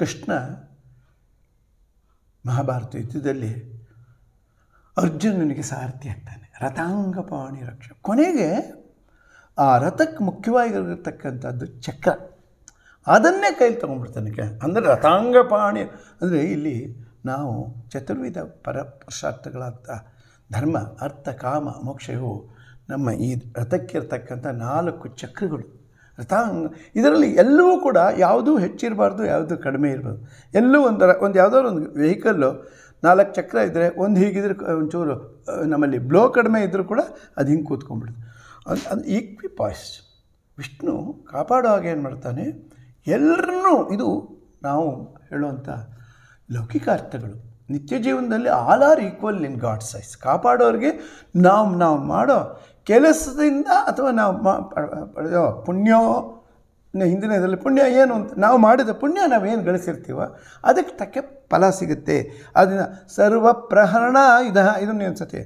ಕೃಷ್ಣ ಮಹಾಭಾರತ ಯುದ್ಧದಲ್ಲಿ ಅರ್ಜುನನಿಗೆ ಸಾರಥಿ ಆಗ್ತಾನೆ ರಥಾಂಗಪಾಣಿ ರಕ್ಷ ಕೊನೆಗೆ ಆ ರಥಕ್ಕೆ ಮುಖ್ಯವಾಗಿರತಕ್ಕಂಥದ್ದು ಚಕ್ರ ಅದನ್ನೇ ಕೈಲಿ ತೊಗೊಂಡ್ಬಿಡ್ತಾನೆ ಕೆ ಅಂದರೆ ರಥಾಂಗಪಾಣಿ ಅಂದರೆ ಇಲ್ಲಿ ನಾವು ಚತುರ್ವಿಧ ಪರಪುರುಷಾರ್ಥಗಳಾದ ಧರ್ಮ ಅರ್ಥ ಕಾಮ ಮೋಕ್ಷವು ನಮ್ಮ ಈ ರಥಕ್ಕಿರ್ತಕ್ಕಂಥ ನಾಲ್ಕು ಚಕ್ರಗಳು ರಥಾಂಗ ಇದರಲ್ಲಿ ಎಲ್ಲವೂ ಕೂಡ ಯಾವುದೂ ಹೆಚ್ಚಿರಬಾರ್ದು ಯಾವುದು ಕಡಿಮೆ ಇರಬಾರ್ದು ಎಲ್ಲೂ ಒಂದು ಒಂದು ಯಾವುದಾದ್ರು ಒಂದು ವೆಹಿಕಲ್ಲು ನಾಲ್ಕು ಚಕ್ರ ಇದ್ದರೆ ಒಂದು ಹೀಗಿದ್ರೆ ಒಂಚೂರು ನಮ್ಮಲ್ಲಿ ಬ್ಲೋ ಕಡಿಮೆ ಇದ್ದರೂ ಕೂಡ ಅದು ಹಿಂಗೆ ಕೂತ್ಕೊಂಡ್ಬಿಡುತ್ತೆ ಅದು ಅದು ಈಕ್ವಿ ಪಾಯ್ಸ್ ವಿಷ್ಣು ಕಾಪಾಡೋ ಹಾಗೆ ಏನು ಮಾಡ್ತಾನೆ ಎಲ್ಲರನ್ನೂ ಇದು ನಾವು ಹೇಳುವಂಥ ಲೌಕಿಕ ಅರ್ಥಗಳು ನಿತ್ಯ ಜೀವನದಲ್ಲಿ all are equal in God eyes ಕಾಪಾಡೋರಿಗೆ ನಾವು ನಾವು ಮಾಡೋ ಕೆಲಸದಿಂದ ಅಥವಾ ನಾವು ಪಡೆಯೋ ಪುಣ್ಯೋ ಹಿಂದಿನ ಇದರಲ್ಲಿ ಪುಣ್ಯ ಏನು ಅಂತ ನಾವು ಮಾಡಿದ ಪುಣ್ಯ ನಾವು ಏನು ಗಳಿಸಿರ್ತೀವೋ ಅದಕ್ಕೆ ತಕ್ಕೆ ಫಲ ಸಿಗುತ್ತೆ ಅದನ್ನು ಸರ್ವ ಪ್ರಹರಣ ಇದು ಇದನ್ನು ಅನ್ಸುತ್ತೆ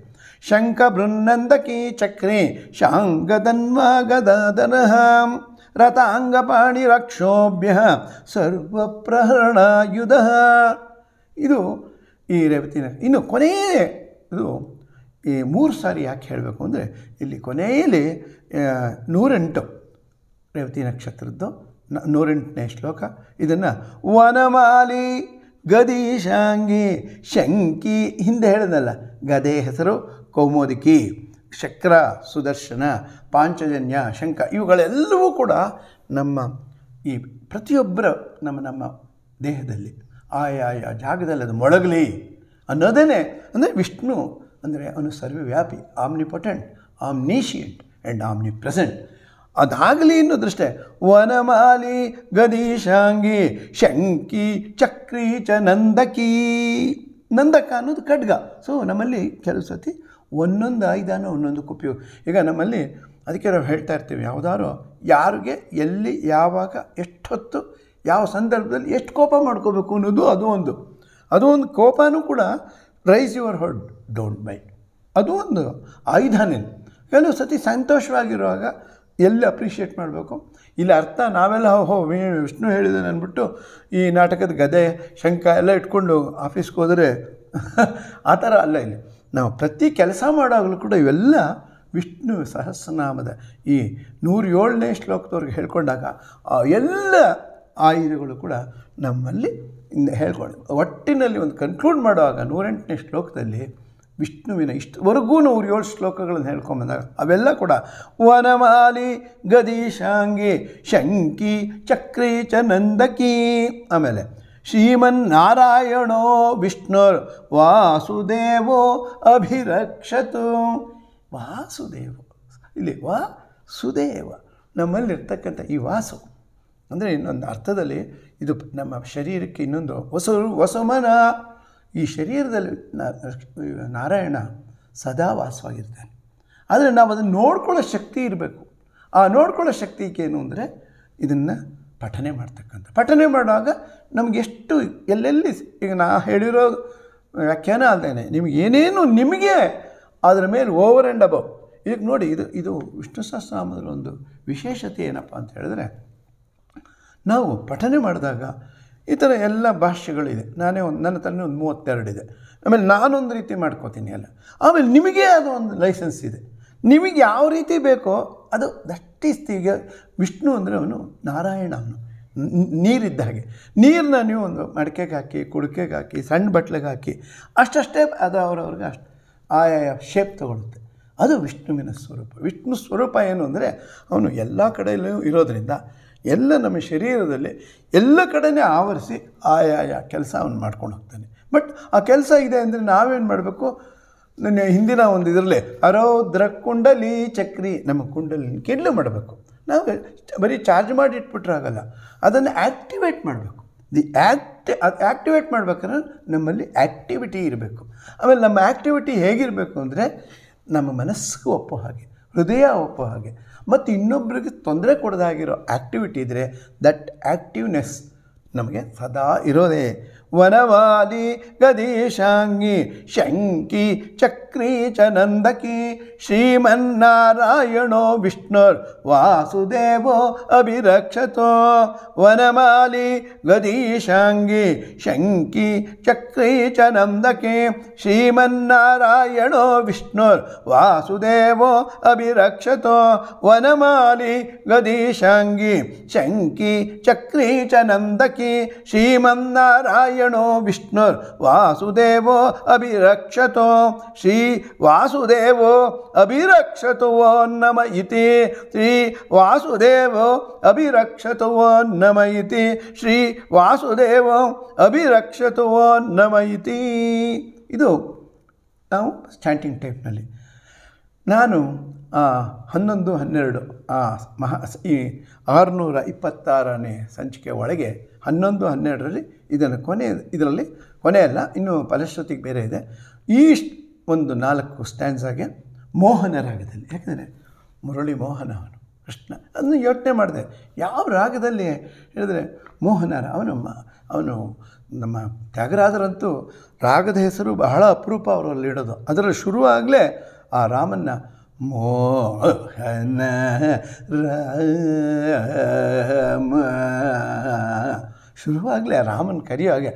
ಶಂಖ ಬೃನ್ನಂದಕಿ ಚಕ್ರಿ ಶಾಂಗದನ್ವ ರಥಾಂಗ ರಥಾಂಗಪಾಣಿ ರಕ್ಷೋಭ್ಯ ಸರ್ವ ಪ್ರಹರಣ ಯುಧ ಇದು ಈ ರೇವತಿನ ಇನ್ನು ಕೊನೆಯೇ ಇದು ಈ ಮೂರು ಸಾರಿ ಯಾಕೆ ಹೇಳಬೇಕು ಅಂದರೆ ಇಲ್ಲಿ ಕೊನೆಯಲ್ಲಿ ನೂರೆಂಟು ರೇವತಿ ನಕ್ಷತ್ರದ್ದು ನೂರೆಂಟನೇ ಶ್ಲೋಕ ಇದನ್ನು ವನಮಾಲಿ ಗದೀಶಾಂಗಿ ಶಂಕಿ ಹಿಂದೆ ಹೇಳಿದಲ್ಲ ಗದೆ ಹೆಸರು ಕೌಮೋದಿಕಿ ಶಕ್ರ ಸುದರ್ಶನ ಪಾಂಚಜನ್ಯ ಶಂಕ ಇವುಗಳೆಲ್ಲವೂ ಕೂಡ ನಮ್ಮ ಈ ಪ್ರತಿಯೊಬ್ಬರ ನಮ್ಮ ನಮ್ಮ ದೇಹದಲ್ಲಿ ಆಯಾಯ ಜಾಗದಲ್ಲಿ ಅದು ಮೊಳಗಲಿ ಅನ್ನೋದೇ ಅಂದರೆ ವಿಷ್ಣು ಅಂದರೆ ಅವನು ಸರ್ವವ್ಯಾಪಿ omnipotent and omnipresent ಅದಾಗಲಿ ದೃಷ್ಟೆ ವನಮಾಲಿ ಗದೀಶಾಂಗಿ ಶಂಕಿ ಚಕ್ರೀಚ ಚ ನಂದಕಿ ನಂದಕ ಅನ್ನೋದು ಖಡ್ಗ ಸೊ ನಮ್ಮಲ್ಲಿ ಕೆಲವು ಸತಿ ಒಂದೊಂದು ಆಯುಧಾನ ಒಂದೊಂದು ಉಪಯೋಗ ಈಗ ನಮ್ಮಲ್ಲಿ ಅದಕ್ಕೆ ನಾವು ಹೇಳ್ತಾ ಇರ್ತೀವಿ ಯಾವುದಾದ್ರು ಯಾರಿಗೆ ಎಲ್ಲಿ ಯಾವಾಗ ಎಷ್ಟೊತ್ತು ಯಾವ ಸಂದರ್ಭದಲ್ಲಿ ಎಷ್ಟು ಕೋಪ ಮಾಡ್ಕೋಬೇಕು ಅನ್ನೋದು ಅದು ಒಂದು ಅದು ಒಂದು ಕೋಪನೂ ಕೂಡ raise your hard don't mind ಅದು ಒಂದು ಆಯುಧಾನೇನು ಕೆಲವು ಸತಿ ಸಂತೋಷವಾಗಿರುವಾಗ ಎಲ್ಲಿ ಅಪ್ರಿಷಿಯೇಟ್ ಮಾಡಬೇಕು ಇಲ್ಲಿ ಅರ್ಥ ನಾವೆಲ್ಲ ಹೋ ವಿಷ್ಣು ಹೇಳಿದ್ದಾನೆ ಅಂದ್ಬಿಟ್ಟು ಈ ನಾಟಕದ ಗದೆ ಶಂಕ ಎಲ್ಲ ಇಟ್ಕೊಂಡು ಆಫೀಸ್ಗೆ ಹೋದರೆ ಆ ಥರ ಅಲ್ಲ ಇಲ್ಲಿ ನಾವು ಪ್ರತಿ ಕೆಲಸ ಮಾಡಾಗಲೂ ಕೂಡ ಇವೆಲ್ಲ ವಿಷ್ಣು ಸಹಸ್ರನಾಮದ ಈ ಏಳನೇ ಶ್ಲೋಕದವ್ರಿಗೆ ಹೇಳ್ಕೊಂಡಾಗ ಎಲ್ಲ ಆಯುಧಗಳು ಕೂಡ ನಮ್ಮಲ್ಲಿ ಹೇಳ್ಕೊಂಡು ಒಟ್ಟಿನಲ್ಲಿ ಒಂದು ಕನ್ಕ್ಲೂಡ್ ಮಾಡುವಾಗ ನೂರೆಂಟನೇ ಶ್ಲೋಕದಲ್ಲಿ ವಿಷ್ಣುವಿನ ಇಷ್ಟವರೆಗೂ ನೂರು ಏಳು ಶ್ಲೋಕಗಳನ್ನು ಹೇಳ್ಕೊಂಬಂದಾಗ ಅವೆಲ್ಲ ಕೂಡ ವನಮಾಲಿ ಗದೀಶಾಂಗಿ ಶಂಕಿ ಚಕ್ರಿ ಚ ನಂದಕಿ ಆಮೇಲೆ ಶ್ರೀಮನ್ನಾರಾಯಣೋ ವಿಷ್ಣುರ್ ವಾಸುದೇವೋ ಅಭಿರಕ್ಷತು ವಾಸುದೇವ ಇಲ್ಲಿ ವಾಸುದೇವ ಸುದೇವ ನಮ್ಮಲ್ಲಿರ್ತಕ್ಕಂಥ ಈ ವಾಸು ಅಂದರೆ ಇನ್ನೊಂದು ಅರ್ಥದಲ್ಲಿ ಇದು ನಮ್ಮ ಶರೀರಕ್ಕೆ ಇನ್ನೊಂದು ಹೊಸ ಹೊಸಮನ ಈ ಶರೀರದಲ್ಲಿ ನಾರಾಯಣ ಸದಾ ವಾಸವಾಗಿರ್ತಾನೆ ಆದರೆ ನಾವು ಅದನ್ನು ನೋಡ್ಕೊಳ್ಳೋ ಶಕ್ತಿ ಇರಬೇಕು ಆ ನೋಡ್ಕೊಳ್ಳೋ ಏನು ಅಂದರೆ ಇದನ್ನು ಪಠನೆ ಮಾಡ್ತಕ್ಕಂಥ ಪಠನೆ ಮಾಡುವಾಗ ನಮಗೆಷ್ಟು ಎಲ್ಲೆಲ್ಲಿ ಈಗ ನಾ ಹೇಳಿರೋ ವ್ಯಾಖ್ಯಾನ ಅಲ್ಲದೇ ನಿಮ್ಗೆ ಏನೇನು ನಿಮಗೆ ಅದರ ಮೇಲೆ ಓವರ್ ಆ್ಯಂಡ್ ಅಬವ್ ಈಗ ನೋಡಿ ಇದು ಇದು ವಿಷ್ಣು ಸಹಸ್ರನಾಮದ ಒಂದು ವಿಶೇಷತೆ ಏನಪ್ಪ ಅಂತ ಹೇಳಿದ್ರೆ ನಾವು ಪಠನೆ ಮಾಡಿದಾಗ ಈ ಥರ ಎಲ್ಲ ಭಾಷೆಗಳಿದೆ ನಾನೇ ಒಂದು ನನ್ನ ತಲೆ ಒಂದು ಮೂವತ್ತೆರಡಿದೆ ಆಮೇಲೆ ನಾನೊಂದು ರೀತಿ ಮಾಡ್ಕೋತೀನಿ ಅಲ್ಲ ಆಮೇಲೆ ನಿಮಗೆ ಅದು ಒಂದು ಲೈಸೆನ್ಸ್ ಇದೆ ನಿಮಗೆ ಯಾವ ರೀತಿ ಬೇಕೋ ಅದು ದಟ್ ಇಸ್ ವಿಷ್ಣು ಅಂದರೆ ಅವನು ನಾರಾಯಣ ಅವನು ನೀರಿದ್ದ ಹಾಗೆ ನೀರನ್ನ ನೀವು ಒಂದು ಮಡಿಕೆಗೆ ಹಾಕಿ ಕುಡಿಕೆಗೆ ಹಾಕಿ ಸಣ್ಣ ಬಟ್ಲಿಗೆ ಹಾಕಿ ಅಷ್ಟಷ್ಟೇ ಅದು ಅವರವ್ರಿಗೆ ಅಷ್ಟು ಆಯಾಯ ಶೇಪ್ ತಗೊಳುತ್ತೆ ಅದು ವಿಷ್ಣುವಿನ ಸ್ವರೂಪ ವಿಷ್ಣು ಸ್ವರೂಪ ಏನು ಅಂದರೆ ಅವನು ಎಲ್ಲ ಕಡೆಯಲ್ಲೂ ಇರೋದರಿಂದ ಎಲ್ಲ ನಮ್ಮ ಶರೀರದಲ್ಲಿ ಎಲ್ಲ ಕಡೆನೇ ಆವರಿಸಿ ಆಯಾಯ ಕೆಲಸ ಮಾಡ್ಕೊಂಡು ಹೋಗ್ತಾನೆ ಬಟ್ ಆ ಕೆಲಸ ಇದೆ ಅಂದರೆ ನಾವೇನು ಮಾಡಬೇಕು ನನ್ನ ಹಿಂದಿನ ಒಂದು ಇದರಲ್ಲೇ ಅರೋದ್ರ ಕುಂಡಲಿ ಚಕ್ರಿ ನಮ್ಮ ಕುಂಡಲಿ ಕಿಡ್ಲು ಮಾಡಬೇಕು ನಾವು ಬರೀ ಚಾರ್ಜ್ ಮಾಡಿ ಇಟ್ಬಿಟ್ರೆ ಆಗಲ್ಲ ಅದನ್ನು ಆ್ಯಕ್ಟಿವೇಟ್ ಮಾಡಬೇಕು ದಿ ಆ್ಯಕ್ಟ್ ಆ್ಯಕ್ಟಿವೇಟ್ ಮಾಡ್ಬೇಕಂದ್ರೆ ನಮ್ಮಲ್ಲಿ ಆ್ಯಕ್ಟಿವಿಟಿ ಇರಬೇಕು ಆಮೇಲೆ ನಮ್ಮ ಆ್ಯಕ್ಟಿವಿಟಿ ಹೇಗಿರಬೇಕು ಅಂದರೆ ನಮ್ಮ ಮನಸ್ಸಿಗೂ ಒಪ್ಪೋ ಹಾಗೆ ಹೃದಯ ಒಪ್ಪೋ ಹಾಗೆ ಮತ್ತು ಇನ್ನೊಬ್ಬರಿಗೆ ತೊಂದರೆ ಕೊಡದಾಗಿರೋ ಆ್ಯಕ್ಟಿವಿಟಿ ಇದ್ದರೆ ದಟ್ ಆ್ಯಕ್ಟಿವ್ನೆಸ್ ನಮಗೆ ಸದಾ ಇರೋದೇ वनवाली गदीशाङ्गी शङ्की चक्री च नन्दकी श्रीमन्नारायणो विष्णुर्वासुदेवो अभिरक्षतो वनमाली गदीशांगी शङ्की चक्री च नन्दकी श्रीमन्नारायणो विष्णुर्वासुदेवो अभिरक्षतो वनमाली गदीशाङ्गी शङ्की चक्री च नन्दकी श्रीमन्नारायण ನಾರಾಯಣೋ ವಿಷ್ಣುರ್ ವಾಸುದೇವೋ ಅಭಿರಕ್ಷತೋ ಶ್ರೀ ವಾಸುದೇವೋ ಅಭಿರಕ್ಷತು ನಮ ಇತಿ ಶ್ರೀ ವಾಸುದೇವೋ ಅಭಿರಕ್ಷತು ನಮ ಇತಿ ಶ್ರೀ ವಾಸುದೇವೋ ಅಭಿರಕ್ಷತು ನಮ ಇತಿ ಇದು ನಾವು ಸ್ಟ್ಯಾಂಟಿಂಗ್ ಟೈಪ್ನಲ್ಲಿ ನಾನು ಹನ್ನೊಂದು ಹನ್ನೆರಡು ಆ ಮಹಾ ಈ ಆರುನೂರ ಇಪ್ಪತ್ತಾರನೇ ಸಂಚಿಕೆ ಒಳಗೆ ಹನ್ನೊಂದು ಹನ್ನೆರಡರಲ್ಲಿ ಇದನ್ನು ಕೊನೆ ಇದರಲ್ಲಿ ಕೊನೆಯಲ್ಲ ಇನ್ನು ಫಲಶ್ರುತಿಗೆ ಬೇರೆ ಇದೆ ಈ ಒಂದು ನಾಲ್ಕು ಸ್ಟ್ಯಾಂಡ್ಸಾಗೆ ಮೋಹನ ರಾಗದಲ್ಲಿ ಯಾಕೆಂದರೆ ಮುರಳಿ ಮೋಹನ ಅವನು ಕೃಷ್ಣ ಅದನ್ನು ಯೋಚನೆ ಮಾಡಿದೆ ಯಾವ ರಾಗದಲ್ಲಿ ಹೇಳಿದರೆ ಮೋಹನ ಅವನು ಅವನು ನಮ್ಮ ತ್ಯಾಗರಾಜರಂತೂ ರಾಗದ ಹೆಸರು ಬಹಳ ಅಪರೂಪ ಅವರಲ್ಲಿ ಇಡೋದು ಅದರ ಶುರುವಾಗಲೇ ಆ ರಾಮನ್ನ ಮೋಹನ ರ ಶುರುವಾಗಲೇ ರಾಮನ ಕರೆಯೋ ಹಾಗೆ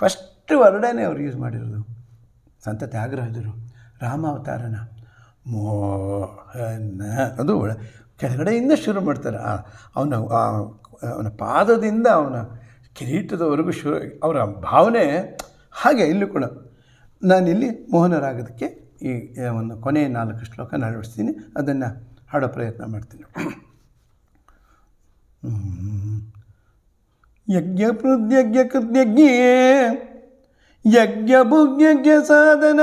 ಫಸ್ಟ್ ವರ್ಡನೇ ಅವ್ರು ಯೂಸ್ ಮಾಡಿರೋದು ಸಂತ ತ್ಯಾಗರಾಜರು ಅವತಾರನ ಮೋಹನ ಅದು ಕೆಳಗಡೆಯಿಂದ ಶುರು ಮಾಡ್ತಾರೆ ಅವನ ಅವನ ಪಾದದಿಂದ ಅವನ ಕಿರೀಟದವರೆಗೂ ಶುರು ಅವರ ಭಾವನೆ ಹಾಗೆ ಇಲ್ಲೂ ಕೂಡ ನಾನಿಲ್ಲಿ ಮೋಹನರಾಗೋದಕ್ಕೆ ಈ ಒಂದು ಕೊನೆಯ ನಾಲ್ಕು ಶ್ಲೋಕನ ಅಳವಡಿಸ್ತೀನಿ ಅದನ್ನು ಹಾಡೋ ಪ್ರಯತ್ನ ಮಾಡ್ತೀನಿ ಯಜ್ಞ ಯಜ್ಞ ಯಜ್ಞಜ್ಞ ಸಾಧನ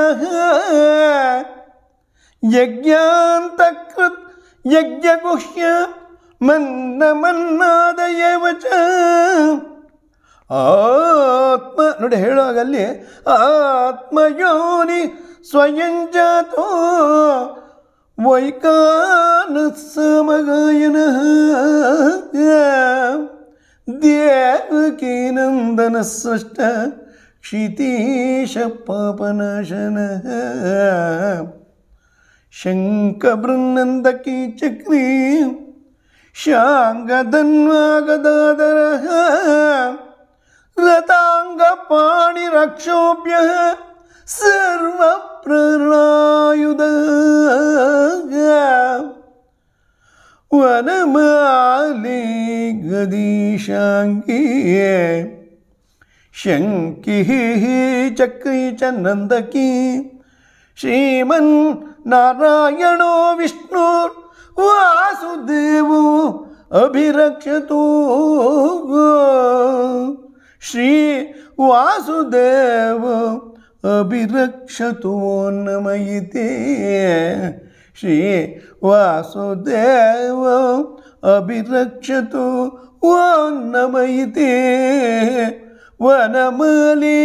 ಮನ್ನ ಮಂದ ಮನ್ನದಯ ಆತ್ಮ ನೋಡಿ ಹೇಳುವಾಗಲ್ಲಿ ಆತ್ಮಯೋನಿ ಸ್ವಯಂ ಜಾತೋ ಸಮಗಾಯನ ദേവകീനന്ദന സൃഷ്ട क्षितीशपापनाशनः शङ्खबृन्नन्दकी चक्री शाङ्गधन्वागदाधरः रताङ्गपाणिरक्षोभ्यः सर्वप्रणायुधः वनमालिगदीशाङ्गीये शङ्किः चक्रीचनन्दकी श्रीमन् नारायणो विष्णु वासुदेवो अभिरक्षतु श्री वासुदेव अभिरक्षतो नमयिते श्री वासुदेव अभिरक्षतु वन्नमयिते वनमली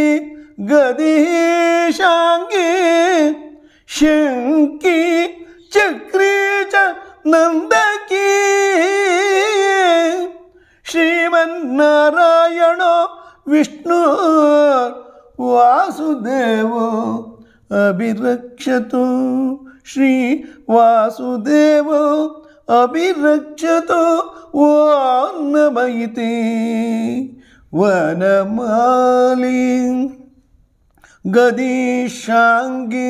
गदिशाङ्गे शङ्की चक्रे च नन्दकी श्रीमन्नारायणो विष्णु वासुदेव अभिरक्षतु ശ്രീ വാസുദേവോ അഭിരക്ഷതോ വനമാലി ഗതീശാംഗേ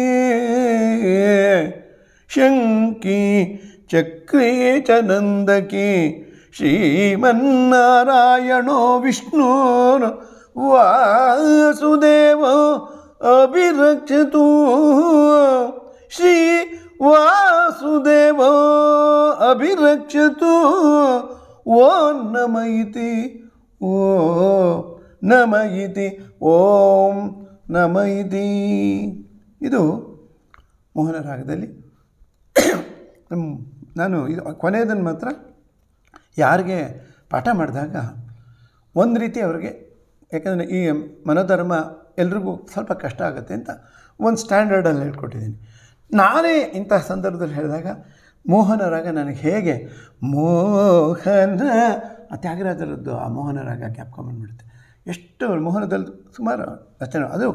ശങ്കി ചക്രേ ചനന്ദകേ ശ്രീമന്നാരായണോ വിഷ്ണുർ വാസുദേവോ അഭിരക്ഷതോ ಶ್ರೀ ವಾಸುದೇವೋ ಅಭಿರಕ್ಷತು ಓ ನಮಯಿತಿ ಓ ನಮಯಿತಿ ಓಂ ನಮಯಿತಿ ಇದು ಮೋಹನ ರಾಗದಲ್ಲಿ ನಾನು ಇದು ಕೊನೆಯದನ್ನು ಮಾತ್ರ ಯಾರಿಗೆ ಪಾಠ ಮಾಡಿದಾಗ ಒಂದು ರೀತಿ ಅವರಿಗೆ ಯಾಕಂದರೆ ಈ ಮನೋಧರ್ಮ ಎಲ್ರಿಗೂ ಸ್ವಲ್ಪ ಕಷ್ಟ ಆಗುತ್ತೆ ಅಂತ ಒಂದು ಸ್ಟ್ಯಾಂಡರ್ಡಲ್ಲಿ ಹೇಳ್ಕೊಟ್ಟಿದ್ದೀನಿ ನಾನೇ ಇಂತಹ ಸಂದರ್ಭದಲ್ಲಿ ಹೇಳಿದಾಗ ಮೋಹನ ರಾಗ ನನಗೆ ಹೇಗೆ ಮೋಹನ ಆ ತ್ಯಾಗರಾಜರದ್ದು ಆ ಮೋಹನ ರಾಗ ಬಂದುಬಿಡುತ್ತೆ ಎಷ್ಟು ಮೋಹನದಲ್ಲಿ ಸುಮಾರು ರಚನೆ ಅದು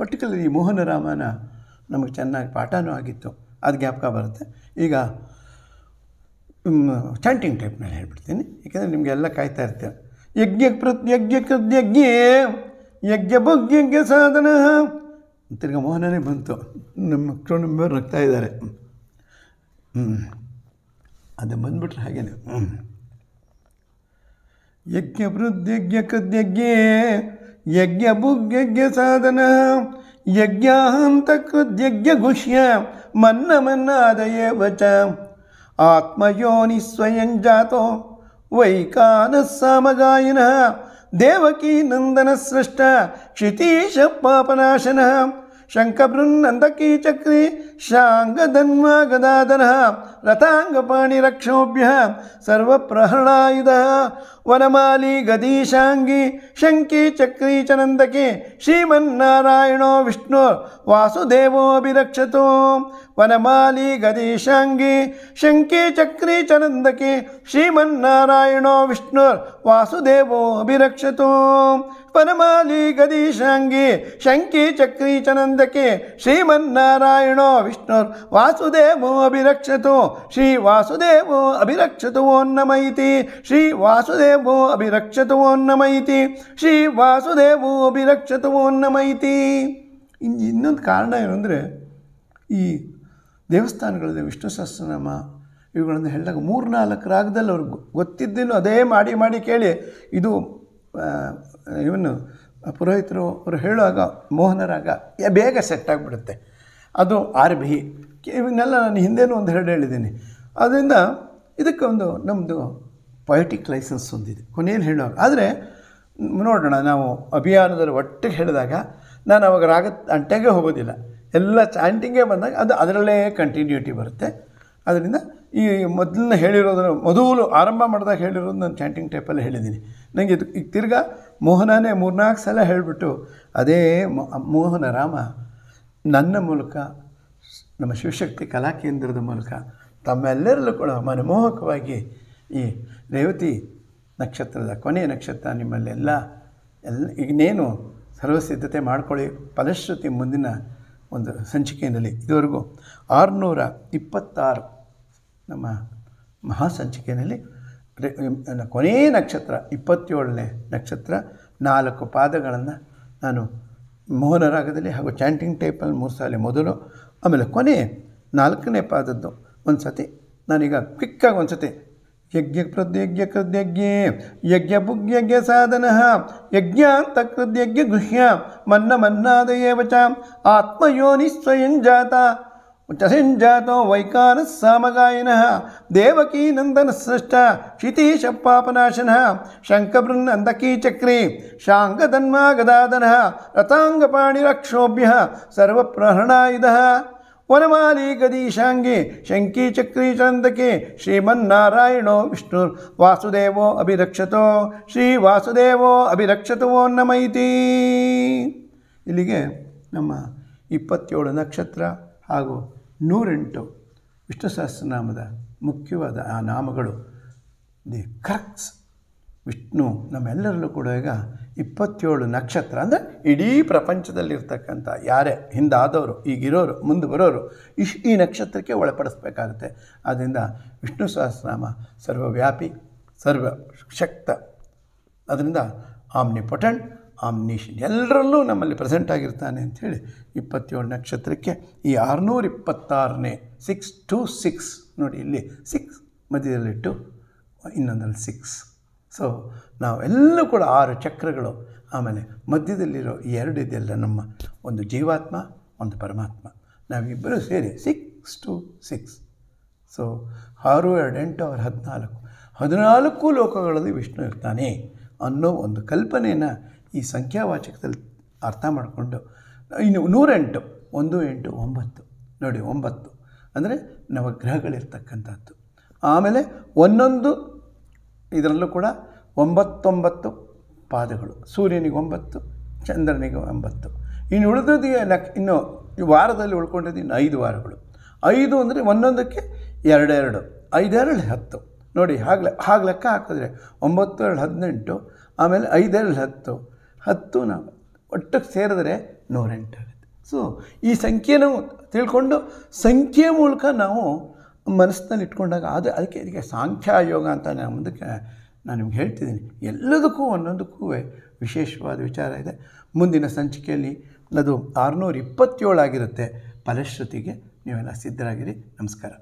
ಪರ್ಟಿಕ್ಯುಲರ್ ಈ ಮೋಹನ ರಾಮನ ನಮಗೆ ಚೆನ್ನಾಗಿ ಪಾಠನೂ ಆಗಿತ್ತು ಅದು ಜ್ಞಾಪಕ ಬರುತ್ತೆ ಈಗ ಚಾಂಟಿಂಗ್ ಟೈಪ್ನಲ್ಲಿ ಹೇಳ್ಬಿಡ್ತೀನಿ ಏಕೆಂದರೆ ನಿಮಗೆಲ್ಲ ಕಾಯ್ತಾ ಇರ್ತೇವೆ ಯಜ್ಞ ಪ್ರತ್ ಯಜ್ಞ ಯಜ್ಞ ಯಜ್ಞ ಬಗ್ಗೆ ಸಾಧನ ತಿರ್ಗ ಮೋಹನೇ ಬಂತು ನಮ್ಮ ಮಕ್ಕಳು ನಮ್ಮ ನಗ್ತಾ ಇದ್ದಾರೆ ಅದು ಬಂದುಬಿಟ್ರೆ ಹಾಗೇನೆ ಯಜ್ಞ ವೃದ್ಧಜ್ಞ ಕದ್ಯಜ್ಞೆ ಯಜ್ಞ ಬುಗ್ಯಜ್ಞ ಸಾಧನ ಯಜ್ಞ ಹಂತ ಕೃದ್ಯಜ್ಞ ಘುಷ್ಯ ಮನ್ನ ಮನ್ನಾದಯೇ ವಚ ಆತ್ಮಯೋನಿ ಸ್ವಯಂ ಜಾತೋ ವೈಕಾನ ಸಾಮಗಾಯಿನ ದೇವಕೀ ನಂದನ ಸೃಷ್ಟ ಕ್ಷಿತೀಶ ಪಾಪನಾಶನ शङ्खबृन्नन्दकी चक्री शाङ्गधन्वा गदाधरः रथाङ्गपाणिरक्षोभ्यः सर्वप्रहणायुधः वनमाली गदीशाङ्गी शङ्की चक्री च नन्दके श्रीमन्नारायणो विष्णुर्वासुदेवोऽभिरक्षतो ವನಮಾಲಿ ಗದೀಶಾಂಗಿ ಶಂಕಿ ಚಕ್ರಿ ಚನಂದಕಿ ಶ್ರೀಮನ್ನಾರಾಯಣೋ ವಿಷ್ಣುರ್ ವಾಸುದೇವೋ ಅಭಿರಕ್ಷತೋ ವನಮಾಲಿ ಗದೀಶಾಂಗಿ ಶಂಕಿ ಚಕ್ರೀ ಚನಂದಕಿ ಶ್ರೀಮನ್ನಾರಾಯಣೋ ವಿಷ್ಣುರ್ ವಾಸುದೇವೋ ಅಭಿರಕ್ಷತೋ ಶ್ರೀ ವಾಸುದೇವೋ ಅಭಿರಕ್ಷತು ಓನ್ನಮೈತಿ ಶ್ರೀ ವಾಸುದೇವೋ ಅಭಿರಕ್ಷತು ಓನ್ನಮೈತಿ ಶ್ರೀ ವಾಸುದೇವೋ ಅಭಿರಕ್ಷತು ಓನ್ನಮೈತಿ ಇನ್ನು ಇನ್ನೊಂದು ಕಾರಣ ಏನು ಅಂದರೆ ಈ ದೇವಸ್ಥಾನಗಳಲ್ಲಿ ವಿಷ್ಣು ಸಹಸ್ರನಾಮ ಇವುಗಳನ್ನು ಹೇಳಿದಾಗ ನಾಲ್ಕು ರಾಗದಲ್ಲಿ ಅವ್ರಿಗೆ ಗೊತ್ತಿದ್ದೇನು ಅದೇ ಮಾಡಿ ಮಾಡಿ ಕೇಳಿ ಇದು ಇವನು ಪುರೋಹಿತರು ಅವರು ಹೇಳುವಾಗ ಮೋಹನ ರಾಗ ಬೇಗ ಸೆಟ್ ಆಗಿಬಿಡುತ್ತೆ ಅದು ಆರ್ ಬಿ ಇವನ್ನೆಲ್ಲ ನಾನು ಹಿಂದೇನೂ ಒಂದು ಎರಡು ಹೇಳಿದ್ದೀನಿ ಅದರಿಂದ ಇದಕ್ಕೆ ಒಂದು ನಮ್ಮದು ಪೊಯೆಟಿಕ್ ಲೈಸೆನ್ಸ್ ಹೊಂದಿದೆ ಕೊನೆಯಲ್ಲಿ ಹೇಳುವಾಗ ಆದರೆ ನೋಡೋಣ ನಾವು ಅಭಿಯಾನದಲ್ಲಿ ಒಟ್ಟಿಗೆ ಹೇಳಿದಾಗ ನಾನು ಅವಾಗ ರಾಗ ಅಂಟೆಗೆ ಹೋಗೋದಿಲ್ಲ ಎಲ್ಲ ಚಾಂಟಿಂಗೇ ಬಂದಾಗ ಅದು ಅದರಲ್ಲೇ ಕಂಟಿನ್ಯೂಟಿ ಬರುತ್ತೆ ಅದರಿಂದ ಈ ಮೊದಲು ಹೇಳಿರೋದ್ರ ಮೊದಲು ಆರಂಭ ಮಾಡಿದಾಗ ಹೇಳಿರೋದು ನಾನು ಚಾಂಟಿಂಗ್ ಟೈಪಲ್ಲಿ ಹೇಳಿದ್ದೀನಿ ನನಗೆ ಇದು ಈಗ ತಿರ್ಗಾ ಮೋಹನನೇ ಮೂರ್ನಾಲ್ಕು ಸಲ ಹೇಳಿಬಿಟ್ಟು ಅದೇ ಮೋಹನ ರಾಮ ನನ್ನ ಮೂಲಕ ನಮ್ಮ ಶಿವಶಕ್ತಿ ಕೇಂದ್ರದ ಮೂಲಕ ತಮ್ಮೆಲ್ಲರಲ್ಲೂ ಕೂಡ ಮನಮೋಹಕವಾಗಿ ಈ ರೇವತಿ ನಕ್ಷತ್ರದ ಕೊನೆಯ ನಕ್ಷತ್ರ ನಿಮ್ಮಲ್ಲೆಲ್ಲ ಎಲ್ಲ ಇನ್ನೇನು ಸರ್ವಸಿದ್ಧತೆ ಮಾಡ್ಕೊಳ್ಳಿ ಫಲಶ್ರುತಿ ಮುಂದಿನ ಒಂದು ಸಂಚಿಕೆಯಲ್ಲಿ ಇದುವರೆಗೂ ಆರುನೂರ ಇಪ್ಪತ್ತಾರು ನಮ್ಮ ಮಹಾ ಸಂಚಿಕೆಯಲ್ಲಿ ಕೊನೆಯ ನಕ್ಷತ್ರ ಇಪ್ಪತ್ತೇಳನೇ ನಕ್ಷತ್ರ ನಾಲ್ಕು ಪಾದಗಳನ್ನು ನಾನು ಮೋಹನ ರಾಗದಲ್ಲಿ ಹಾಗೂ ಚಾಂಟಿಂಗ್ ಟೇಪಲ್ಲಿ ಮೂರು ಮೊದಲು ಆಮೇಲೆ ಕೊನೆ ನಾಲ್ಕನೇ ಪಾದದ್ದು ಒಂದು ಸತಿ ನಾನೀಗ ಕ್ವಿಕ್ಕಾಗಿ ಒಂದು ಸತಿ यज्ञ यज्ञ साधन यज्ञपुग्यज्ञसाधनः गृह्य मन च आत्मयोनिस्वयं जाता वैकान देवकी नंदन सृष्ट क्षितिश पापनाशन देवकीनन्दनसृष्ट क्षितिशपापनाशनः चक्री शाङ्खधन्मा गदाधरः रतांगणिरक्षोभ्य सर्वप्रहणायुध ವನಮಾಲಿ ಗದೀಶಾಂಗಿ ಶಂಕಿ ಚಕ್ರಿ ಚಂದಕಿ ಶ್ರೀಮನ್ನಾರಾಯಣೋ ವಿಷ್ಣು ವಾಸುದೇವೋ ಅಭಿರಕ್ಷತೋ ಶ್ರೀ ವಾಸುದೇವೋ ಅಭಿರಕ್ಷತವೋ ನಮೈತಿ ಇಲ್ಲಿಗೆ ನಮ್ಮ ಇಪ್ಪತ್ತೇಳು ನಕ್ಷತ್ರ ಹಾಗೂ ನೂರೆಂಟು ವಿಷ್ಣು ಸಹಸ್ರನಾಮದ ಮುಖ್ಯವಾದ ಆ ನಾಮಗಳು ದಿ ಕರ್ಕ್ಸ್ ವಿಷ್ಣು ನಮ್ಮೆಲ್ಲರಲ್ಲೂ ಕೂಡ ಈಗ ಇಪ್ಪತ್ತೇಳು ನಕ್ಷತ್ರ ಅಂದರೆ ಇಡೀ ಪ್ರಪಂಚದಲ್ಲಿರ್ತಕ್ಕಂಥ ಯಾರೇ ಹಿಂದಾದವರು ಈಗಿರೋರು ಮುಂದೆ ಬರೋರು ಇಶ್ ಈ ನಕ್ಷತ್ರಕ್ಕೆ ಒಳಪಡಿಸ್ಬೇಕಾಗುತ್ತೆ ಆದ್ದರಿಂದ ವಿಷ್ಣು ಸಹಸ್ರನಾಮ ಸರ್ವವ್ಯಾಪಿ ಸರ್ವ ಶಕ್ತ ಅದರಿಂದ ಆಮ್ನಿ ಪೊಟೆಂಟ್ ಆಮ್ನಿಷನ್ ಎಲ್ಲರಲ್ಲೂ ನಮ್ಮಲ್ಲಿ ಪ್ರೆಸೆಂಟ್ ಆಗಿರ್ತಾನೆ ಅಂಥೇಳಿ ಇಪ್ಪತ್ತೇಳು ನಕ್ಷತ್ರಕ್ಕೆ ಈ ಆರುನೂರ ಇಪ್ಪತ್ತಾರನೇ ಸಿಕ್ಸ್ ಟು ಸಿಕ್ಸ್ ನೋಡಿ ಇಲ್ಲಿ ಸಿಕ್ಸ್ ಟು ಇನ್ನೊಂದಲ್ಲಿ ಸಿಕ್ಸ್ ಸೊ ನಾವೆಲ್ಲೂ ಕೂಡ ಆರು ಚಕ್ರಗಳು ಆಮೇಲೆ ಮಧ್ಯದಲ್ಲಿರೋ ಈ ಎರಡು ಇದೆಲ್ಲ ನಮ್ಮ ಒಂದು ಜೀವಾತ್ಮ ಒಂದು ಪರಮಾತ್ಮ ನಾವಿಬ್ಬರೂ ಸೇರಿ ಸಿಕ್ಸ್ ಟು ಸಿಕ್ಸ್ ಸೊ ಆರು ಎರಡು ಎಂಟು ಅವ್ರ ಹದಿನಾಲ್ಕು ಹದಿನಾಲ್ಕು ಲೋಕಗಳಲ್ಲಿ ವಿಷ್ಣು ಇರ್ತಾನೆ ಅನ್ನೋ ಒಂದು ಕಲ್ಪನೆಯನ್ನು ಈ ಸಂಖ್ಯಾವಾಚಕದಲ್ಲಿ ಅರ್ಥ ಮಾಡಿಕೊಂಡು ಇನ್ನು ನೂರೆಂಟು ಒಂದು ಎಂಟು ಒಂಬತ್ತು ನೋಡಿ ಒಂಬತ್ತು ಅಂದರೆ ನವಗ್ರಹಗಳಿರ್ತಕ್ಕಂಥದ್ದು ಆಮೇಲೆ ಒಂದೊಂದು ಇದರಲ್ಲೂ ಕೂಡ ಒಂಬತ್ತೊಂಬತ್ತು ಪಾದಗಳು ಸೂರ್ಯನಿಗೆ ಒಂಬತ್ತು ಚಂದ್ರನಿಗೆ ಒಂಬತ್ತು ಇನ್ನು ಉಳಿದದಿಗೆ ನಕ್ ಇನ್ನು ಈ ವಾರದಲ್ಲಿ ಉಳ್ಕೊಂಡಿದ್ದು ಇನ್ನು ಐದು ವಾರಗಳು ಐದು ಅಂದರೆ ಒಂದೊಂದಕ್ಕೆ ಎರಡೆರಡು ಐದೆರಡು ಹತ್ತು ನೋಡಿ ಹಾಗೆ ಹಾಗೆ ಲೆಕ್ಕ ಹಾಕಿದ್ರೆ ಒಂಬತ್ತು ಎರಡು ಹದಿನೆಂಟು ಆಮೇಲೆ ಐದೆರಡು ಹತ್ತು ಹತ್ತು ನಾವು ಒಟ್ಟಕ್ಕೆ ಸೇರಿದ್ರೆ ನೂರೆಂಟಾಗುತ್ತೆ ಸೊ ಈ ಸಂಖ್ಯೆನೂ ತಿಳ್ಕೊಂಡು ಸಂಖ್ಯೆ ಮೂಲಕ ನಾವು ಮನಸ್ಸಿನಲ್ಲಿ ಇಟ್ಕೊಂಡಾಗ ಅದು ಅದಕ್ಕೆ ಇದಕ್ಕೆ ಸಾಂಖ್ಯ ಯೋಗ ಅಂತ ನಾನು ಮುಂದಕ್ಕೆ ನಾನು ನಿಮ್ಗೆ ಹೇಳ್ತಿದ್ದೀನಿ ಎಲ್ಲದಕ್ಕೂ ಒಂದೊಂದಕ್ಕೂ ವಿಶೇಷವಾದ ವಿಚಾರ ಇದೆ ಮುಂದಿನ ಸಂಚಿಕೆಯಲ್ಲಿ ಅದು ಆರುನೂರ ಇಪ್ಪತ್ತೇಳು ಆಗಿರುತ್ತೆ ಫಲಶ್ರುತಿಗೆ ನೀವೆಲ್ಲ ಸಿದ್ಧರಾಗಿರಿ ನಮಸ್ಕಾರ